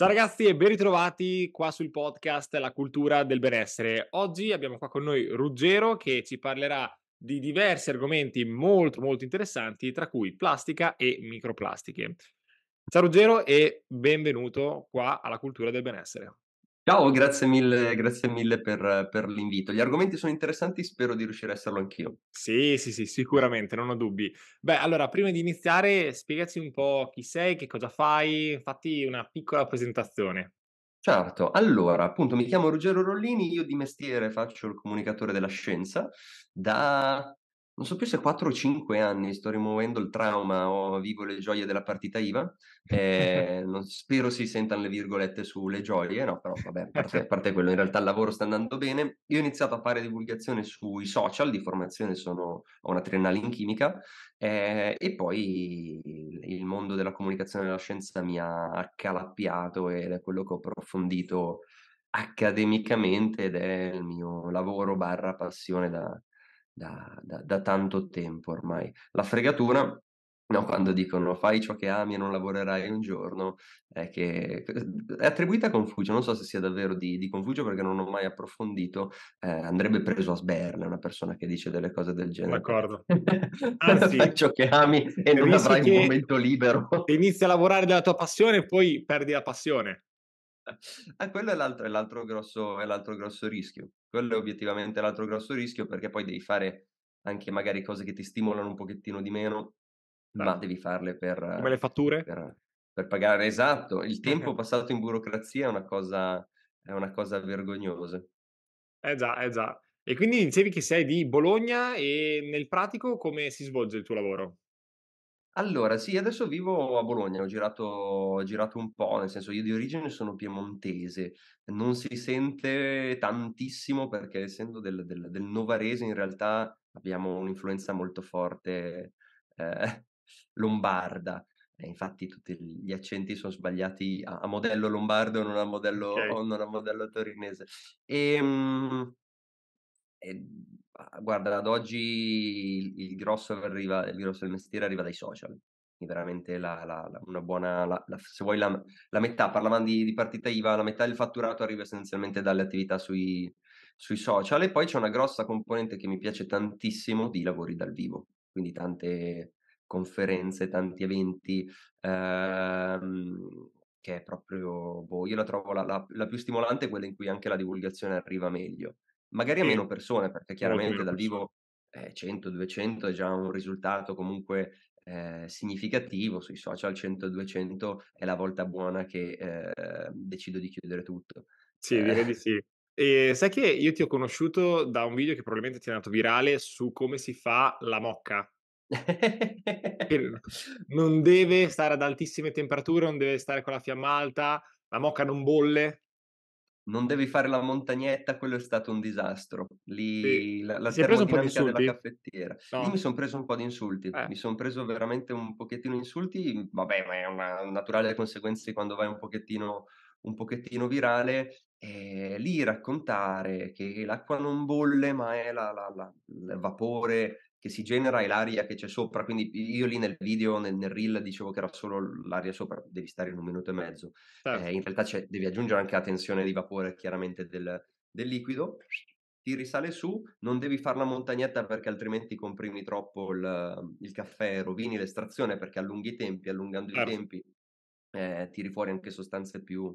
Ciao ragazzi e ben ritrovati qua sul podcast La cultura del benessere. Oggi abbiamo qua con noi Ruggero che ci parlerà di diversi argomenti molto molto interessanti, tra cui plastica e microplastiche. Ciao Ruggero e benvenuto qua alla cultura del benessere. Ciao, grazie mille, grazie mille per, per, l'invito. Gli argomenti sono interessanti, spero di riuscire a esserlo anch'io. Sì, sì, sì, sicuramente, non ho dubbi. Beh, allora, prima di iniziare, spiegaci un po' chi sei, che cosa fai, fatti una piccola presentazione. Certo, allora, appunto, mi chiamo Ruggero Rollini, io di mestiere faccio il comunicatore della scienza da non so più se 4 o 5 anni sto rimuovendo il trauma o vivo le gioie della partita IVA. Eh, non, spero si sentano le virgolette sulle gioie, no, però vabbè, a parte, a parte, quello, in realtà il lavoro sta andando bene. Io ho iniziato a fare divulgazione sui social, di formazione sono, ho una triennale in chimica eh, e poi il mondo della comunicazione e della scienza mi ha accalappiato ed è quello che ho approfondito accademicamente ed è il mio lavoro barra passione da da, da, da tanto tempo ormai. La fregatura No, quando dicono fai ciò che ami e non lavorerai un giorno, è che è attribuita a Confucio, non so se sia davvero di, di Confucio perché non ho mai approfondito, eh, andrebbe preso a sberle una persona che dice delle cose del genere. D'accordo. Anzi, fai ciò che ami e non avrai un momento libero. Inizi a lavorare della tua passione e poi perdi la passione. Eh, quello è l'altro, è l'altro, grosso, è l'altro grosso rischio. Quello è obiettivamente l'altro grosso rischio perché poi devi fare anche magari cose che ti stimolano un pochettino di meno, Beh. ma certo. devi farle per... Come le fatture? Per, per pagare, esatto. Il tempo passato in burocrazia è una cosa, è una cosa vergognosa. Eh già, eh già. E quindi dicevi che sei di Bologna e nel pratico come si svolge il tuo lavoro? Allora, sì, adesso vivo a Bologna, ho girato ho girato un po', nel senso io di origine sono piemontese, non si sente tantissimo perché essendo del del del novarese in realtà abbiamo un'influenza molto forte, ehm, lombarda. E infatti tutti gli accenti sono sbagliati a a modello lombardo, non a modello Okay. non a modello torinese. Ehm, ehm Ah, guarda, ad oggi il, il grosso arriva, il grosso del mestiere arriva dai social. Quindi veramente la, la, la, una buona, se vuoi la, metà, parlavamo di, di, partita IVA, la metà del fatturato arriva essenzialmente dalle attività sui, sui social e poi c'è una grossa componente che mi piace tantissimo di lavori dal vivo, quindi tante conferenze, tanti eventi, ehm, che è proprio, boh, io la trovo la, la, la, più stimolante, quella in cui anche la divulgazione arriva meglio magari a meno persone, perché chiaramente dal vivo eh, 100-200 è già un risultato comunque eh, significativo, sui social 100-200 è la volta buona che eh, decido di chiudere tutto. Sì, direi di eh. sì. E sai che io ti ho conosciuto da un video che probabilmente ti è andato virale su come si fa la mocca. non deve stare ad altissime temperature, non deve stare con la fiamma alta, la mocca non bolle, non devi fare la montagnetta, quello è stato un disastro. Lì, sì. La, la termodinamica della caffettiera. No. Io mi sono preso un po' di insulti, eh. mi sono preso veramente un pochettino di insulti, vabbè, ma è una naturale conseguenza di quando vai un pochettino, un pochettino virale. E eh, lì raccontare che l'acqua non bolle, ma è la, la, il vapore che si genera e l'aria che c'è sopra, quindi io lì nel video, nel, nel reel dicevo che era solo l'aria sopra, devi stare in un minuto e mezzo, certo. eh, in certo. realtà devi aggiungere anche la tensione di vapore chiaramente del, del liquido, ti risale su, non devi fare la montagnetta perché altrimenti comprimi troppo il, il caffè, rovini l'estrazione perché allunghi i tempi, allungando certo. i tempi eh, tiri fuori anche sostanze più,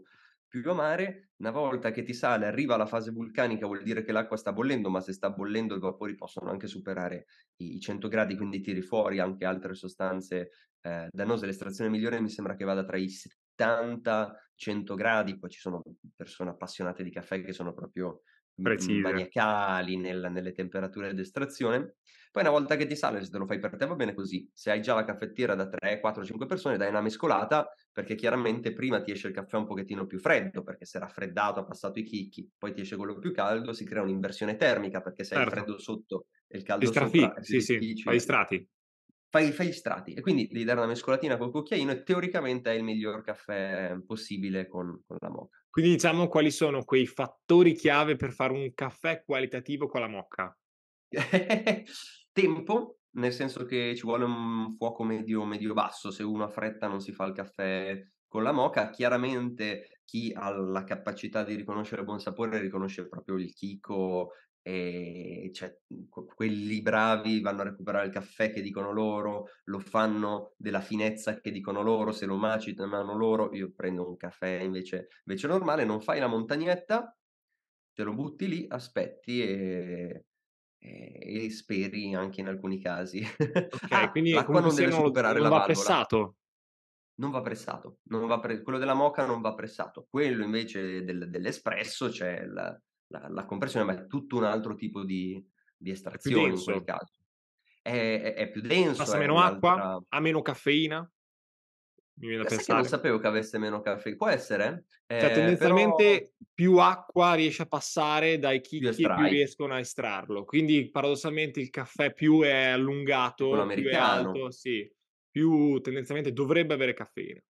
più a mare, una volta che ti sale, arriva la fase vulcanica, vuol dire che l'acqua sta bollendo, ma se sta bollendo i vapori possono anche superare i 100 gradi, quindi tiri fuori anche altre sostanze eh, dannose. L'estrazione migliore mi sembra che vada tra i 70 e 100 gradi, poi ci sono persone appassionate di caffè che sono proprio Precise. maniacali nel, nelle temperature di estrazione. Poi una volta che ti sale, se te lo fai per te va bene così. Se hai già la caffettiera da 3, 4, 5 persone, dai una mescolata perché chiaramente prima ti esce il caffè un pochettino più freddo perché si è raffreddato, ha passato i chicchi, poi ti esce quello più caldo, si crea un'inversione termica perché se certo. il freddo sotto e il caldo Distrafi, sopra sì, sì, fai strati. Fai, fai strati e quindi devi dare una mescolatina col cucchiaino e teoricamente è il miglior caffè ehm, possibile con, con la moca. Quindi diciamo quali sono quei fattori chiave per fare un caffè qualitativo con la mocca? Tempo, nel senso che ci vuole un fuoco medio, medio basso, se uno ha fretta non si fa il caffè con la mocca. chiaramente chi ha la capacità di riconoscere buon sapore riconosce proprio il chicco e cioè, mhmm, quelli bravi vanno a recuperare il caffè che dicono loro, lo fanno della finezza che dicono loro, se lo macitano loro, io prendo un caffè invece, invece normale, non fai la montagnetta, te lo butti lì, aspetti e, e, e speri anche in alcuni casi. Ok, ah, quindi l'acqua non deve recuperare non la valvola. Pressato. Non va pressato, non va pre- quello della moca non va pressato, quello invece del, dell'espresso c'è cioè la la, la compressione, ma è tutto un altro tipo di, di estrazione in quel caso. È, è, è più denso. Passa meno acqua, ha meno caffeina. Mi viene da eh, pensare. non sapevo che avesse meno caffeina. Può essere? Cioè, eh, cioè, tendenzialmente però... più acqua riesce a passare dai chicchi più, più riescono a estrarlo. Quindi paradossalmente il caffè più è allungato, più è alto, sì, più tendenzialmente dovrebbe avere caffeina.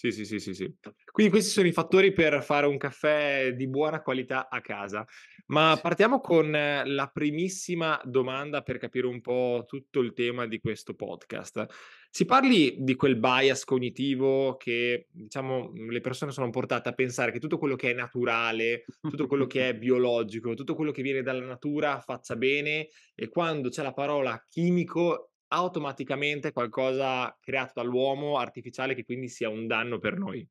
Sì, sì, sì, sì, sì. Quindi questi sono i fattori per fare un caffè di buona qualità a casa. Ma partiamo con eh, la primissima domanda per capire un po' tutto il tema di questo podcast. Si parli di quel bias cognitivo che, diciamo, le persone sono portate a pensare che tutto quello che è naturale, tutto quello che è biologico, tutto quello che viene dalla natura faccia bene e quando c'è la parola chimico automaticamente qualcosa creato dall'uomo artificiale che quindi sia un danno per noi.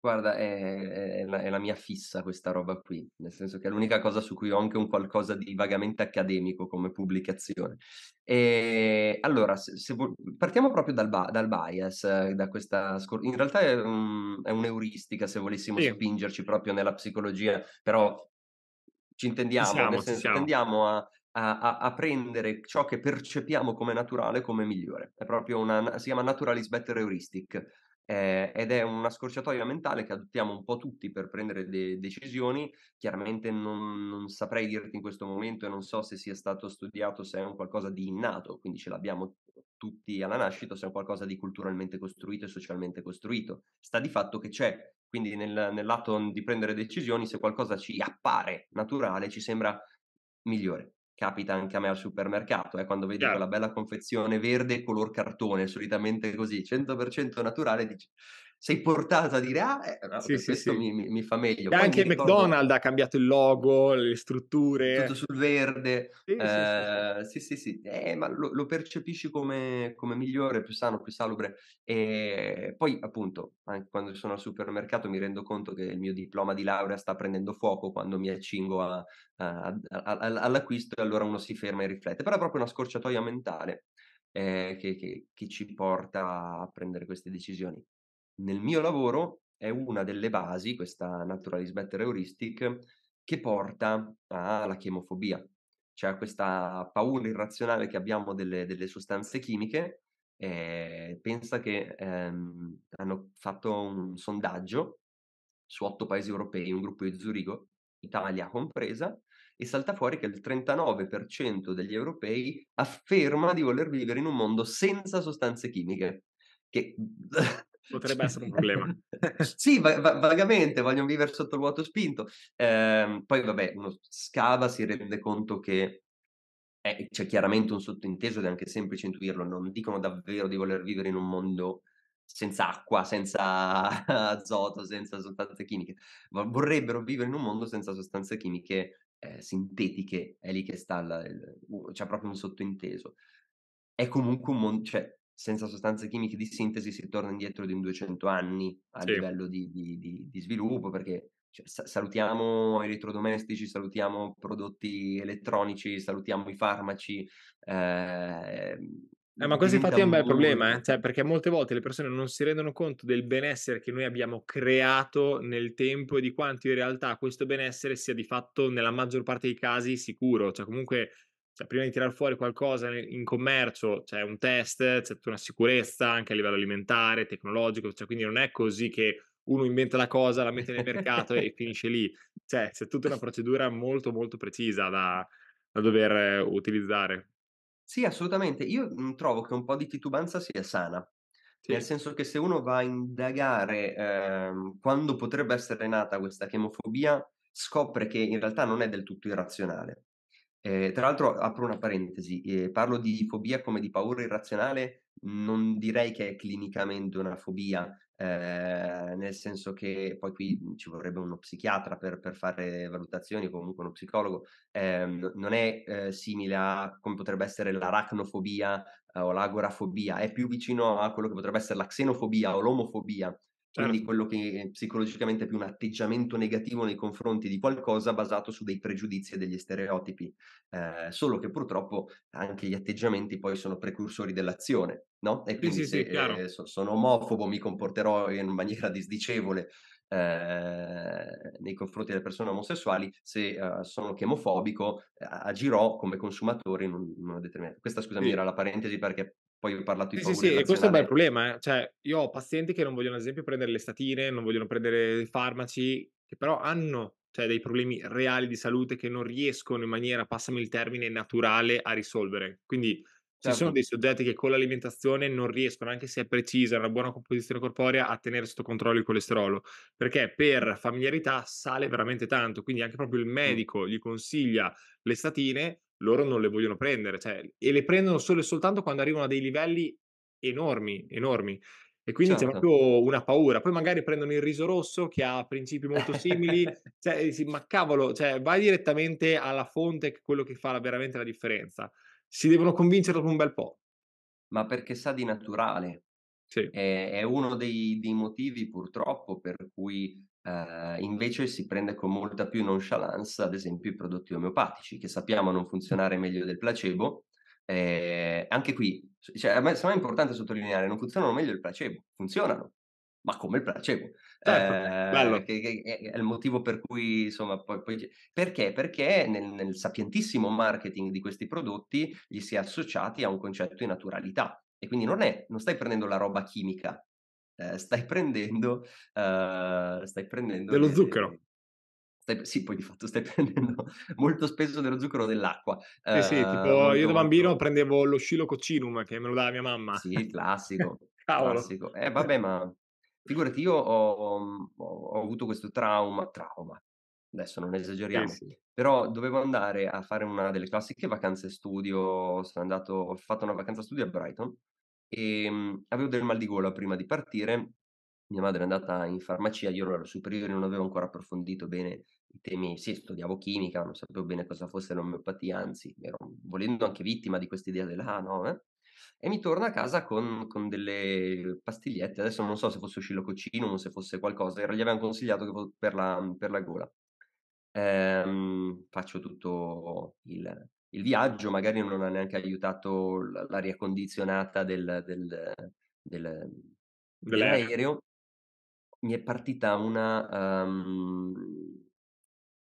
Guarda, è, è, la, è, la, mia fissa questa roba qui, nel senso che è l'unica cosa su cui ho anche un qualcosa di vagamente accademico come pubblicazione. E, ehm, allora, se, se, partiamo proprio dal, dal bias, eh, da questa, in realtà è, un, è un'euristica se volessimo sì. spingerci proprio nella psicologia, però ci intendiamo, siamo, nel senso, tendiamo a, a, a, a, prendere ciò che percepiamo come naturale come migliore. È proprio una, si chiama naturalist better heuristic eh, ed è una scorciatoia mentale che adottiamo un po' tutti per prendere de- decisioni. Chiaramente non, non, saprei dirti in questo momento e non so se sia stato studiato, se è un qualcosa di innato, quindi ce l'abbiamo tutti alla nascita, se è un qualcosa di culturalmente costruito e socialmente costruito. Sta di fatto che c'è. Quindi nel, nell'atto di prendere decisioni, se qualcosa ci appare naturale, ci sembra migliore capita anche a me al supermercato, eh, quando vedi yeah. quella bella confezione verde color cartone, solitamente così, 100% naturale, dici sei portato a dire ah, eh, no, sì, questo sì, mi, mi, fa meglio. anche mi ricordo... McDonald's ha cambiato il logo, le strutture. Tutto sul verde. Sì, eh, sì, sì, sì. Eh, ma lo, lo percepisci come, come, migliore, più sano, più salubre. E poi appunto, anche quando sono al supermercato mi rendo conto che il mio diploma di laurea sta prendendo fuoco quando mi accingo a, a, a, all'acquisto e allora uno si ferma e riflette. Però è proprio una scorciatoia mentale. Eh, che, che, che ci porta a prendere queste decisioni nel mio lavoro è una delle basi, questa naturalist better heuristic, che porta alla chemofobia, cioè a questa paura irrazionale che abbiamo delle, delle sostanze chimiche. Eh, pensa che ehm, hanno fatto un sondaggio su otto paesi europei, un gruppo di Zurigo, Italia compresa, e salta fuori che il 39% degli europei afferma di voler vivere in un mondo senza sostanze chimiche, che potrebbe essere un problema. sì, va- va- vagamente, vogliono vivere sotto il vuoto spinto. Ehm, poi vabbè, uno scava, si rende conto che è, c'è chiaramente un sottinteso ed è anche semplice intuirlo, non dicono davvero di voler vivere in un mondo senza acqua, senza azoto, senza sostanze chimiche, vorrebbero vivere in un mondo senza sostanze chimiche eh, sintetiche, è lì che sta, la, il, c'è proprio un sottinteso. È comunque un mondo, cioè senza sostanze chimiche di sintesi si torna indietro di un 200 anni a sì. livello di, di, di, di, sviluppo, perché cioè, salutiamo elettrodomestici, salutiamo prodotti elettronici, salutiamo i farmaci. Eh, eh, ma questo infatti è un bel problema, eh? cioè, perché molte volte le persone non si rendono conto del benessere che noi abbiamo creato nel tempo e di quanto in realtà questo benessere sia di fatto nella maggior parte dei casi sicuro, cioè comunque cioè, prima di tirar fuori qualcosa in commercio c'è un test, c'è tutta una sicurezza anche a livello alimentare, tecnologico, cioè, quindi non è così che uno inventa la cosa, la mette nel mercato e finisce lì. Cioè, c'è tutta una procedura molto molto precisa da, da dover eh, utilizzare. Sì, assolutamente. Io mhmm, trovo che un po' di titubanza sia sana, sì. Nel senso che se uno va a indagare eh, quando potrebbe essere nata questa chemofobia, scopre che in realtà non è del tutto irrazionale. Eh, tra l'altro apro una parentesi, eh, parlo di fobia come di paura irrazionale, non direi che è clinicamente una fobia, eh, nel senso che poi qui mhmm, ci vorrebbe uno psichiatra per, per fare valutazioni, o comunque uno psicologo, eh, non è eh, simile a come potrebbe essere l'aracnofobia eh, o l'agorafobia, è più vicino a quello che potrebbe essere la xenofobia o l'omofobia, quindi certo. quello che psicologicamente è più un atteggiamento negativo nei confronti di qualcosa basato su dei pregiudizi e degli stereotipi, eh, solo che purtroppo anche gli atteggiamenti poi sono precursori dell'azione, no? E quindi sì, sì, se sì, eh, so, sono omofobo mi comporterò in maniera disdicevole eh, nei confronti delle persone omosessuali, se uh, sono chemofobico eh, agirò come consumatore in, una determinata... Questa scusami era la parentesi perché poi ho parlato di sì, paure Sì, sì, e questo è un bel problema. Eh. Cioè, io ho pazienti che non vogliono, ad esempio, prendere le statine, non vogliono prendere farmaci, che però hanno cioè, dei problemi reali di salute che non riescono in maniera, passami il termine, naturale a risolvere. Quindi certo. ci sono certo. dei soggetti che con l'alimentazione non riescono, anche se è precisa, una buona composizione corporea, a tenere sotto controllo il colesterolo. Perché per familiarità sale veramente tanto. Quindi anche proprio il medico gli consiglia le statine loro non le vogliono prendere, cioè, e le prendono solo e soltanto quando arrivano a dei livelli enormi, enormi. E quindi certo. c'è proprio una paura. Poi magari prendono il riso rosso che ha principi molto simili, cioè, ma cavolo, cioè, vai direttamente alla fonte, che è quello che fa veramente la differenza. Si devono convincere dopo un bel po'. Ma perché sa di naturale. Sì. È, è uno dei, dei motivi purtroppo per cui Uh, invece si prende con molta più nonchalance, ad esempio, i prodotti omeopatici, che sappiamo non funzionare meglio del placebo. Eh, anche qui, cioè, a me, a me è importante sottolineare, non funzionano meglio del placebo, funzionano, ma come il placebo. Certo, eh, che, che, è il motivo per cui, insomma, poi, poi perché? Perché nel, nel, sapientissimo marketing di questi prodotti gli si è associati a un concetto di naturalità. E quindi non, è, non stai prendendo la roba chimica, eh, stai prendendo... Eh, stai prendendo... Dello le, zucchero. sì, poi di fatto stai prendendo molto spesso dello zucchero dell'acqua. Eh, sì, tipo molto, io da bambino molto... prendevo lo scilococcinum che me lo dava mia mamma. Sì, classico. classico. Eh vabbè, ma figurati, io ho, ho, ho avuto questo trauma, trauma, adesso non esageriamo, eh sì. però dovevo andare a fare una delle classiche vacanze studio, sono andato, ho fatto una vacanza studio a Brighton e ehm, avevo del mal di gola prima di partire. Mia madre è andata in farmacia, io ero superiore, non avevo ancora approfondito bene i temi, sì, studiavo chimica, non sapevo bene cosa fosse l'omeopatia, anzi, ero volendo anche vittima di questa idea della ah, no, eh? e mi torna a casa con, con, delle pastigliette, adesso non so se fosse o se fosse qualcosa, gli avevano consigliato per la, per la gola ehm, faccio tutto il, il, viaggio, magari non ha neanche aiutato l'aria condizionata del, del, del, dell'aereo. Mi è partita una... Um,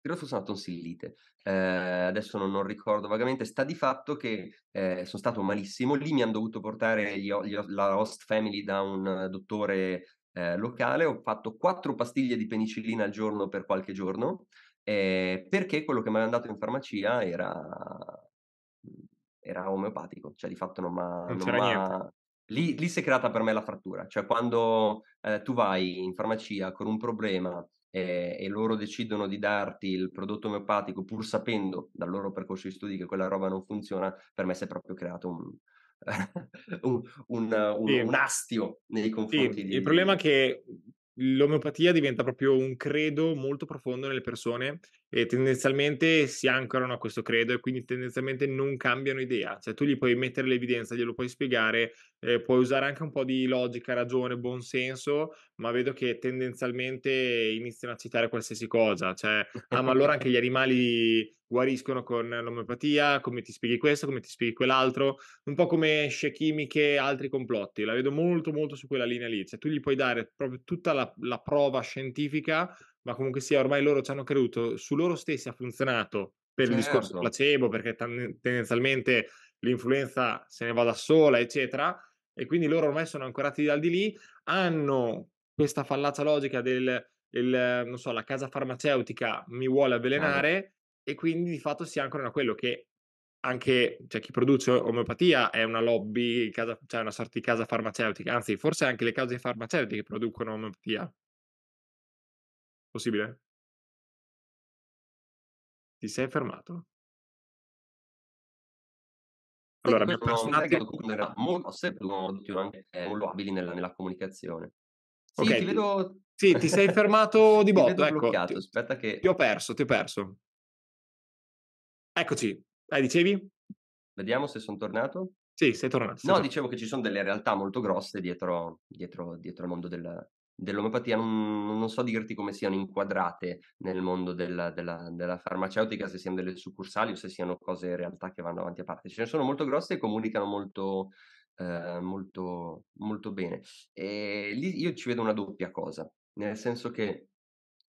credo fosse una tonsillite, eh, adesso non, non, ricordo vagamente, sta di fatto che eh, sono stato malissimo, lì mi hanno dovuto portare gli, gli, la host family da un dottore eh, locale, ho fatto quattro pastiglie di penicillina al giorno per qualche giorno, eh, perché quello che mi avevano dato in farmacia era, mhmm, era omeopatico, cioè di fatto non, ma, non, non ma... Lì, lì, si è creata per me la frattura, cioè quando eh, tu vai in farmacia con un problema eh, e loro decidono di darti il prodotto omeopatico pur sapendo dal loro percorso di studi che quella roba non funziona, per me si è proprio creato un, un, un, un, sì. un, astio nei confronti sì, di... Il problema è che l'omeopatia diventa proprio un credo molto profondo nelle persone e tendenzialmente si ancorano a questo credo e quindi tendenzialmente non cambiano idea. Cioè tu gli puoi mettere l'evidenza, glielo puoi spiegare, eh, puoi usare anche un po' di logica, ragione, buonsenso, ma vedo che tendenzialmente iniziano a citare qualsiasi cosa. Cioè, ah ma allora anche gli animali guariscono con l'omeopatia, come ti spieghi questo, come ti spieghi quell'altro, un po' come scie chimiche, altri complotti. La vedo molto molto su quella linea lì. Cioè tu gli puoi dare proprio tutta la, la prova scientifica ma comunque sia, ormai loro ci hanno creduto, su loro stessi ha funzionato per certo. il discorso certo. placebo, perché ten- tendenzialmente l'influenza se ne va da sola, eccetera, e quindi loro ormai sono ancorati dal di lì, hanno questa fallacia logica del, il, non so, la casa farmaceutica mi vuole avvelenare ah, e quindi di fatto si ancorano a quello che anche cioè, chi produce omeopatia è una lobby, casa, cioè una sorta di casa farmaceutica, anzi forse anche le case farmaceutiche producono omeopatia. Possibile? Ti sei fermato? Allora, mi sono un attimo era molto, sempre molto anche eh, molto abili nella, nella comunicazione. Sì, okay. ti vedo... Sì, ti sei fermato di botto, ecco. Bloccato. Aspetta che... Ti ho perso, ti ho perso. Eccoci. Eh, dicevi? Vediamo se sono tornato. Sì, sei tornato. Sei no, tornato. dicevo che ci sono delle realtà molto grosse dietro, dietro, dietro il mondo del, dell'omeopatia non, non, so dirti come siano inquadrate nel mondo della, della, della, farmaceutica, se siano delle succursali o se siano cose in realtà che vanno avanti a parte. Ce ne sono molto grosse e comunicano molto, eh, molto, molto bene. E lì io ci vedo una doppia cosa, nel senso che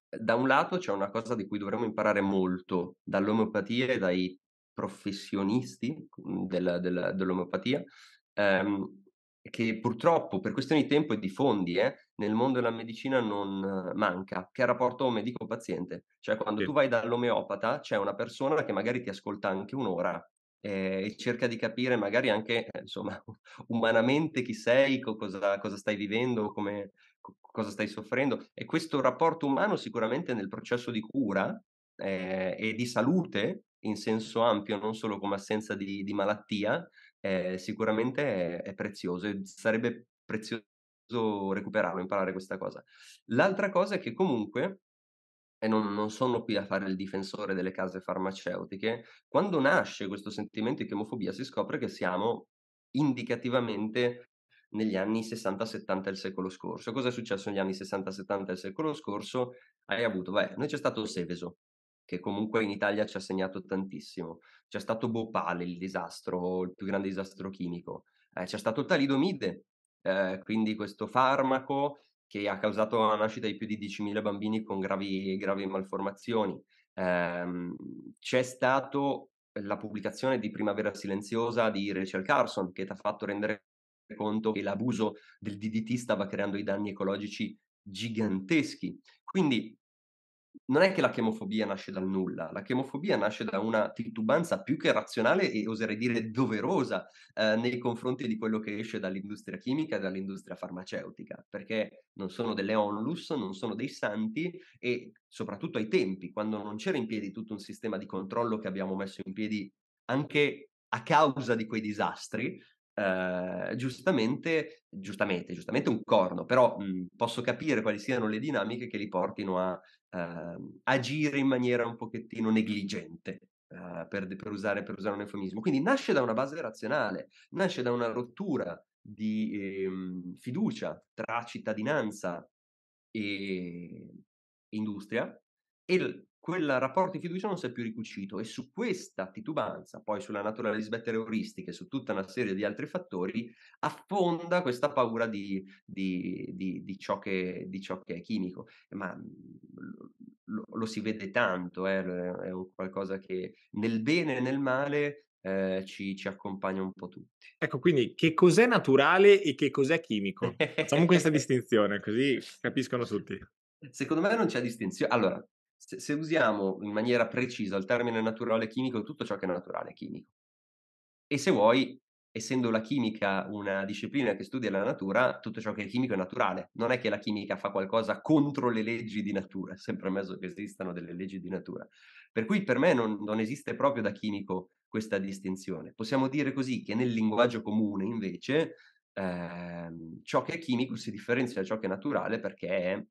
da un lato c'è una cosa di cui dovremmo imparare molto dall'omeopatia e dai professionisti mm, della, dell'omeopatia, ehm, che purtroppo per questioni di tempo e di fondi, eh, nel mondo della medicina non eh, manca, che è il rapporto medico-paziente. Cioè quando sì. tu vai dall'omeopata c'è una persona che magari ti ascolta anche un'ora eh, e cerca di capire magari anche, eh, insomma, umanamente chi sei, cosa, cosa stai vivendo, come, cosa stai soffrendo. E questo rapporto umano sicuramente nel processo di cura eh, e di salute in senso ampio, non solo come assenza di, di malattia, eh, sicuramente è, è prezioso e sarebbe prezioso recuperarlo, imparare questa cosa. L'altra cosa è che comunque, e non, non, sono qui a fare il difensore delle case farmaceutiche, quando nasce questo sentimento di chemofobia si scopre che siamo indicativamente negli anni 60-70 del secolo scorso. Cosa è successo negli anni 60-70 del secolo scorso? Hai avuto, beh, noi c'è stato Seveso, che comunque in Italia ci ha segnato tantissimo. C'è stato Bhopal, il disastro, il più grande disastro chimico. Eh, c'è stato talidomide, eh, quindi questo farmaco che ha causato la nascita di più di 10.000 bambini con gravi, gravi malformazioni. Eh, c'è stata la pubblicazione di Primavera Silenziosa di Rachel Carson che ti ha fatto rendere conto che l'abuso del DDT stava creando i danni ecologici giganteschi. Quindi non è che la chemofobia nasce dal nulla, la chemofobia nasce da una titubanza più che razionale e oserei dire doverosa eh, nei confronti di quello che esce dall'industria chimica e dall'industria farmaceutica, perché non sono delle onlus, non sono dei santi e soprattutto ai tempi, quando non c'era in piedi tutto un sistema di controllo che abbiamo messo in piedi anche a causa di quei disastri, Uh, giustamente, giustamente, giustamente un corno, però mh, mm, posso capire quali siano le dinamiche che li portino a eh, agire in maniera un pochettino negligente. Eh, per, per, usare, per usare un eufemismo. Quindi nasce da una base razionale, nasce da una rottura di ehm, fiducia tra cittadinanza e industria e quel rapporto di fiducia non si è più ricucito e su questa titubanza, poi sulla natura delle sbette terroristiche, e su tutta una serie di altri fattori, affonda questa paura di, di, di, di ciò, che, ciò, che, è chimico. Ma mhmm, lo, lo si vede tanto, eh? è qualcosa che nel bene e nel male eh, ci, ci, accompagna un po' tutti. Ecco, quindi che cos'è naturale e che cos'è chimico? Facciamo questa distinzione, così capiscono tutti. Secondo me non c'è distinzione. Allora, se, se usiamo in maniera precisa il termine naturale chimico, tutto ciò che è naturale è chimico. E se vuoi, essendo la chimica una disciplina che studia la natura, tutto ciò che è chimico è naturale. Non è che la chimica fa qualcosa contro le leggi di natura, sempre ammesso che esistano delle leggi di natura. Per cui per me non, non esiste proprio da chimico questa distinzione. Possiamo dire così che nel linguaggio comune, invece, ehm, ciò che è chimico si differenzia da ciò che è naturale perché è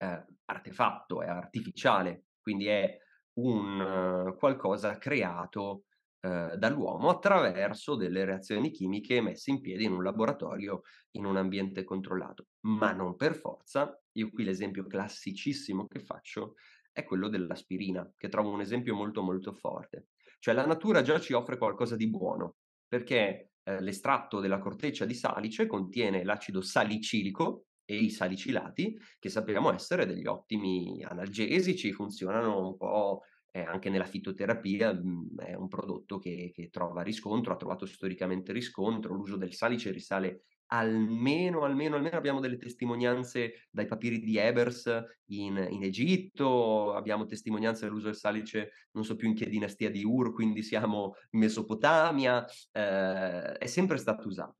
eh, artefatto, è artificiale, quindi è un uh, qualcosa creato uh, dall'uomo attraverso delle reazioni chimiche messe in piedi in un laboratorio in un ambiente controllato, ma non per forza. Io qui l'esempio classicissimo che faccio è quello dell'aspirina, che trovo un esempio molto molto forte. Cioè la natura già ci offre qualcosa di buono, perché eh, l'estratto della corteccia di salice contiene l'acido salicilico, e i salicilati, che sappiamo essere degli ottimi analgesici, funzionano un po' eh, anche nella fitoterapia, mh, mm, è un prodotto che, che trova riscontro, ha trovato storicamente riscontro, l'uso del salice risale almeno, almeno, almeno abbiamo delle testimonianze dai papiri di Ebers in, in, Egitto, abbiamo testimonianze dell'uso del salice, non so più in che dinastia di Ur, quindi siamo in Mesopotamia, eh, è sempre stato usato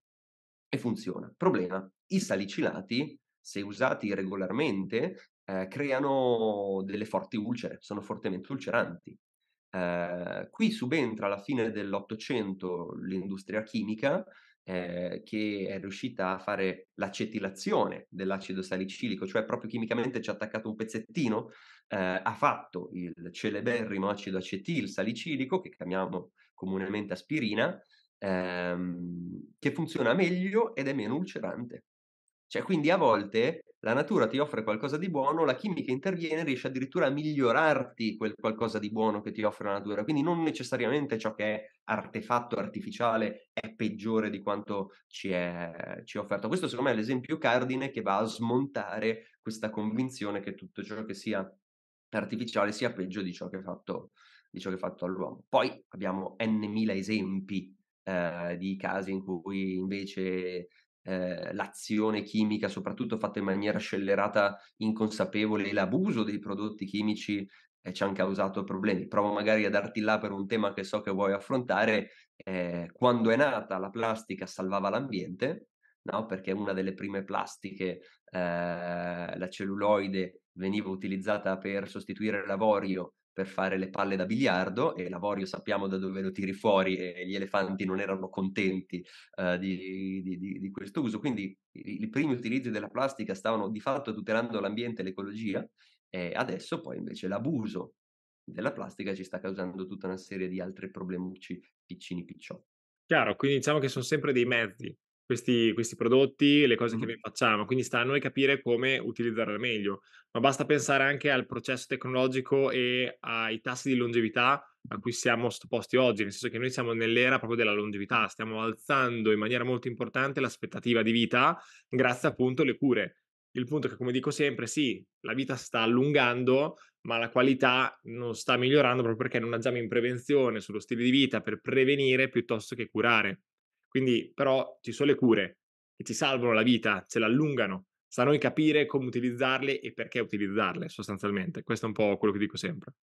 e funziona. Problema, i salicilati, se usati regolarmente, eh, creano delle forti ulcere, sono fortemente ulceranti. Eh, qui subentra alla fine dell'Ottocento l'industria chimica eh, che è riuscita a fare l'acetilazione dell'acido salicilico, cioè proprio chimicamente ci ha attaccato un pezzettino, eh, ha fatto il celeberrimo acido acetil salicilico, che chiamiamo comunemente aspirina, ehm, che funziona meglio ed è meno ulcerante. Cioè, quindi a volte la natura ti offre qualcosa di buono, la chimica interviene e riesce addirittura a migliorarti quel qualcosa di buono che ti offre la natura. Quindi non necessariamente ciò che è artefatto, artificiale, è peggiore di quanto ci è, ci è offerto. Questo secondo me è l'esempio cardine che va a smontare questa convinzione che tutto ciò che sia artificiale sia peggio di ciò che è fatto, che è fatto all'uomo. Poi abbiamo n mila esempi eh, di casi in cui invece eh, l'azione chimica, soprattutto fatta in maniera scellerata, inconsapevole, e l'abuso dei prodotti chimici eh, ci hanno causato problemi. Provo magari a darti là per un tema che so che vuoi affrontare. Eh, quando è nata la plastica salvava l'ambiente, no? perché una delle prime plastiche, eh, la celluloide, veniva utilizzata per sostituire l'avorio per fare le palle da biliardo e l'avorio sappiamo da dove lo tiri fuori e gli elefanti non erano contenti uh, di, di, di, di, questo uso. Quindi i, i, primi utilizzi della plastica stavano di fatto tutelando l'ambiente e l'ecologia e adesso poi invece l'abuso della plastica ci sta causando tutta una serie di altri problemucci piccini picciotti. Chiaro, quindi diciamo che sono sempre dei mezzi, questi, questi prodotti, le cose mm. che facciamo, quindi sta a noi capire come utilizzarle meglio, ma basta pensare anche al processo tecnologico e ai tassi di longevità a cui siamo sottoposti oggi, nel senso che noi siamo nell'era proprio della longevità, stiamo alzando in maniera molto importante l'aspettativa di vita grazie appunto alle cure. Il punto è che, come dico sempre, sì, la vita sta allungando, ma la qualità non sta migliorando proprio perché non agiamo in prevenzione sullo stile di vita per prevenire piuttosto che curare. Quindi però ci sono le cure che ci salvano la vita, ce l'allungano, sta a noi capire come utilizzarle e perché utilizzarle sostanzialmente. Questo è un po' quello che dico sempre.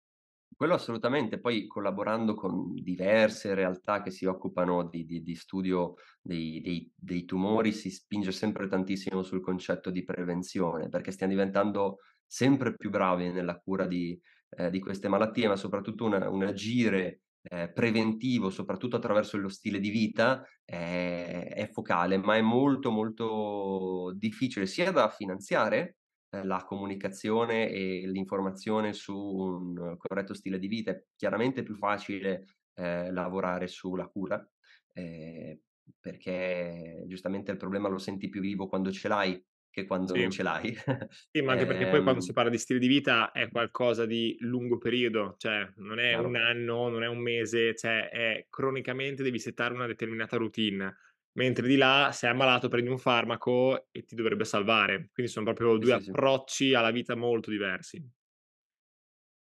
Quello assolutamente, poi collaborando con diverse realtà che si occupano di, di, di studio dei, dei, dei, tumori si spinge sempre tantissimo sul concetto di prevenzione, perché stiamo diventando sempre più bravi nella cura di, eh, di queste malattie, ma soprattutto un, un agire eh, preventivo, soprattutto attraverso lo stile di vita, eh, è focale, ma è molto molto difficile sia da finanziare eh, la comunicazione e l'informazione su un corretto stile di vita. È chiaramente più facile eh, lavorare sulla cura, eh, perché giustamente il problema lo senti più vivo quando ce l'hai, che quando sì. non ce l'hai. Sì, ma anche ehm... perché poi quando si ehm parla di stile di vita è qualcosa di lungo periodo, cioè non è claro. un anno, non è un mese, cioè è cronicamente devi settare una determinata routine. Mentre di là, se ammalato, prendi un farmaco e ti dovrebbe salvare. Quindi sono proprio due sì, approcci sì. alla vita molto diversi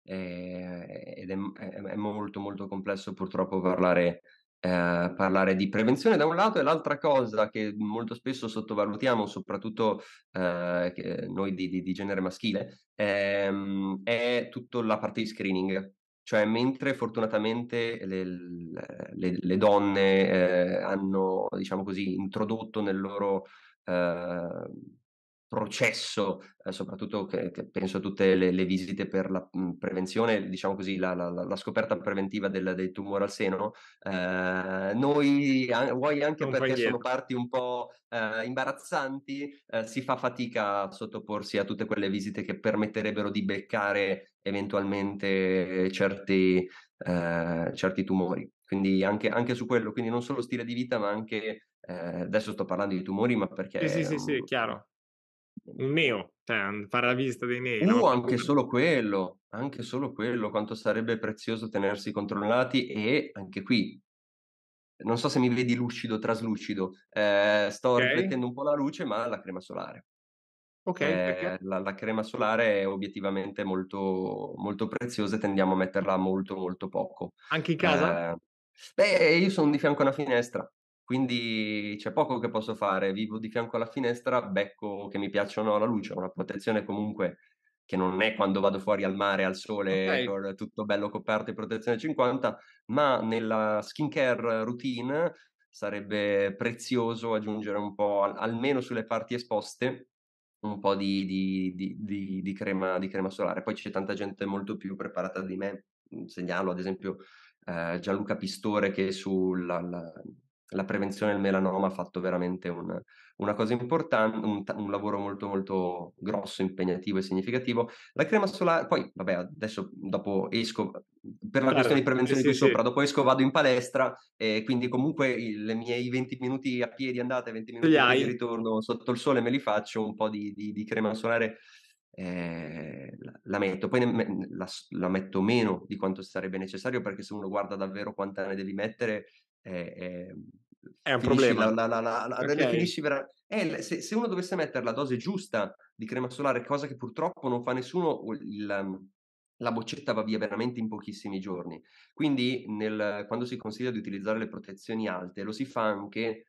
ehm, ed è, è, molto molto complesso purtroppo parlare eh, parlare di prevenzione da un lato e l'altra cosa che molto spesso sottovalutiamo, soprattutto eh, noi di, di, di, genere maschile, ehm, è tutta la parte di screening. Cioè, mentre fortunatamente le, le, le donne eh, hanno, diciamo così, introdotto nel loro eh, processo, eh, soprattutto che, che, penso a tutte le, le visite per la mh, prevenzione, diciamo così, la, la, la scoperta preventiva del, del, tumore al seno, eh, noi, an- vuoi anche non perché sono parti un po' eh, imbarazzanti, eh, si fa fatica a sottoporsi a tutte quelle visite che permetterebbero di beccare eventualmente certi, eh, certi tumori. Quindi anche, anche su quello, quindi non solo stile di vita, ma anche eh, adesso sto parlando di tumori, ma perché... Sì, sì, sì, sì, chiaro un neo, cioè fare la visita dei neo. Uh, no? anche solo quello, anche solo quello, quanto sarebbe prezioso tenersi controllati e anche qui, non so se mi vedi lucido, traslucido, eh, sto okay. riflettendo un po' la luce, ma la crema solare. Ok. Eh, la, la, crema solare è obiettivamente molto, molto preziosa e tendiamo a metterla molto molto poco. Anche in casa? Eh, beh, io sono di fianco a una finestra, quindi c'è poco che posso fare, vivo di fianco alla finestra, becco che mi piacciono la luce, ho una protezione comunque che non è quando vado fuori al mare, al sole, okay. tutto bello coperto di protezione 50, ma nella skincare routine sarebbe prezioso aggiungere un po', almeno sulle parti esposte, un po' di, di, di, di crema, crema, solare. Poi c'è tanta gente molto più preparata di me, segnalo ad esempio eh, Gianluca Pistore che sulla... La, la prevenzione del melanoma ha fatto veramente un, una cosa importante, un, un, lavoro molto molto grosso, impegnativo e significativo. La crema solare, poi vabbè adesso dopo esco, per la certo, questione di prevenzione sì, qui sì. sopra, dopo esco vado in palestra e quindi comunque i miei 20 minuti a piedi andate, 20 minuti di ritorno sotto il sole me li faccio, un po' di, di, di crema solare eh, la metto, poi ne, la, la, metto meno di quanto sarebbe necessario perché se uno guarda davvero quanta ne devi mettere, eh, eh, è un problema. La, la, la, la okay. vera... eh, se, se, uno dovesse mettere la dose giusta di crema solare, cosa che purtroppo non fa nessuno, il, ehm, la boccetta va via veramente in pochissimi giorni. Quindi nel, quando si consiglia di utilizzare le protezioni alte, lo si fa anche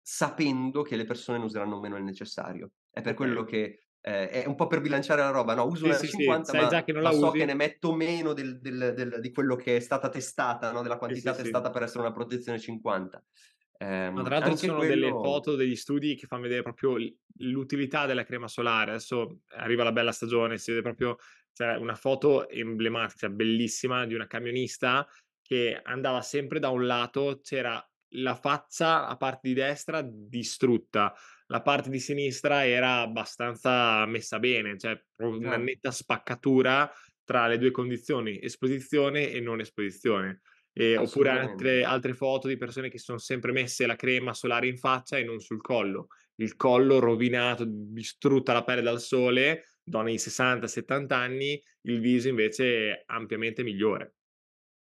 sapendo che le persone ne useranno meno il necessario. È per okay. quello che eh, è un po' per bilanciare la roba, no? Uso una sì, 50, sì. ma, che non la ma so che ne metto meno del, del, del, di quello che è stata testata, no? della quantità testata per essere una protezione 50. Ehm, Ma tra l'altro ci sono quello... delle foto degli studi che fanno vedere proprio l'utilità della crema solare. Adesso arriva la bella stagione, si vede proprio cioè, una foto emblematica, bellissima, di una camionista che andava sempre da un lato, c'era la faccia, a parte di destra, distrutta, la parte di sinistra era abbastanza messa bene, cioè una certo. netta spaccatura tra le due condizioni, esposizione e non esposizione. Eh, oppure altre, altre, foto di persone che si sono sempre messe la crema solare in faccia e non sul collo, il collo rovinato, distrutta la pelle dal sole, donne di 60-70 anni, il viso invece è ampiamente migliore.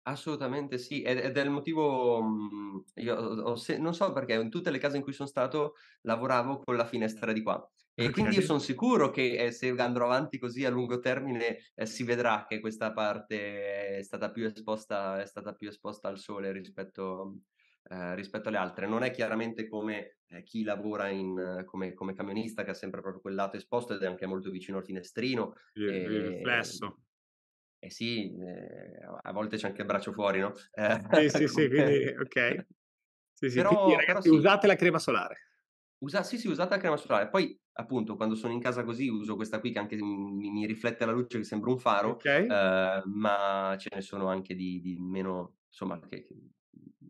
Assolutamente sì, ed, è il motivo, mhmm, io, ho, non so perché, in tutte le case in cui sono stato lavoravo con la finestra di qua e quindi io sono sicuro che eh, se andrò avanti così a lungo termine eh, si vedrà che questa parte è stata più esposta, stata più esposta al sole rispetto, eh, rispetto, alle altre. Non è chiaramente come eh, chi lavora in, come, come, camionista che ha sempre proprio quel lato esposto ed è anche molto vicino al finestrino. Il, e, eh, il riflesso. Eh sì, eh, a volte c'è anche il braccio fuori, no? sì, sì, sì, quindi, ok. Sì, sì, però, quindi, ragazzi, però sì. usate la crema solare. Usa, sì, sì, usate la crema solare. Poi appunto quando sono in casa così uso questa qui che anche mi, mi riflette la luce che sembra un faro, okay. eh, ma ce ne sono anche di, di meno, insomma, che, che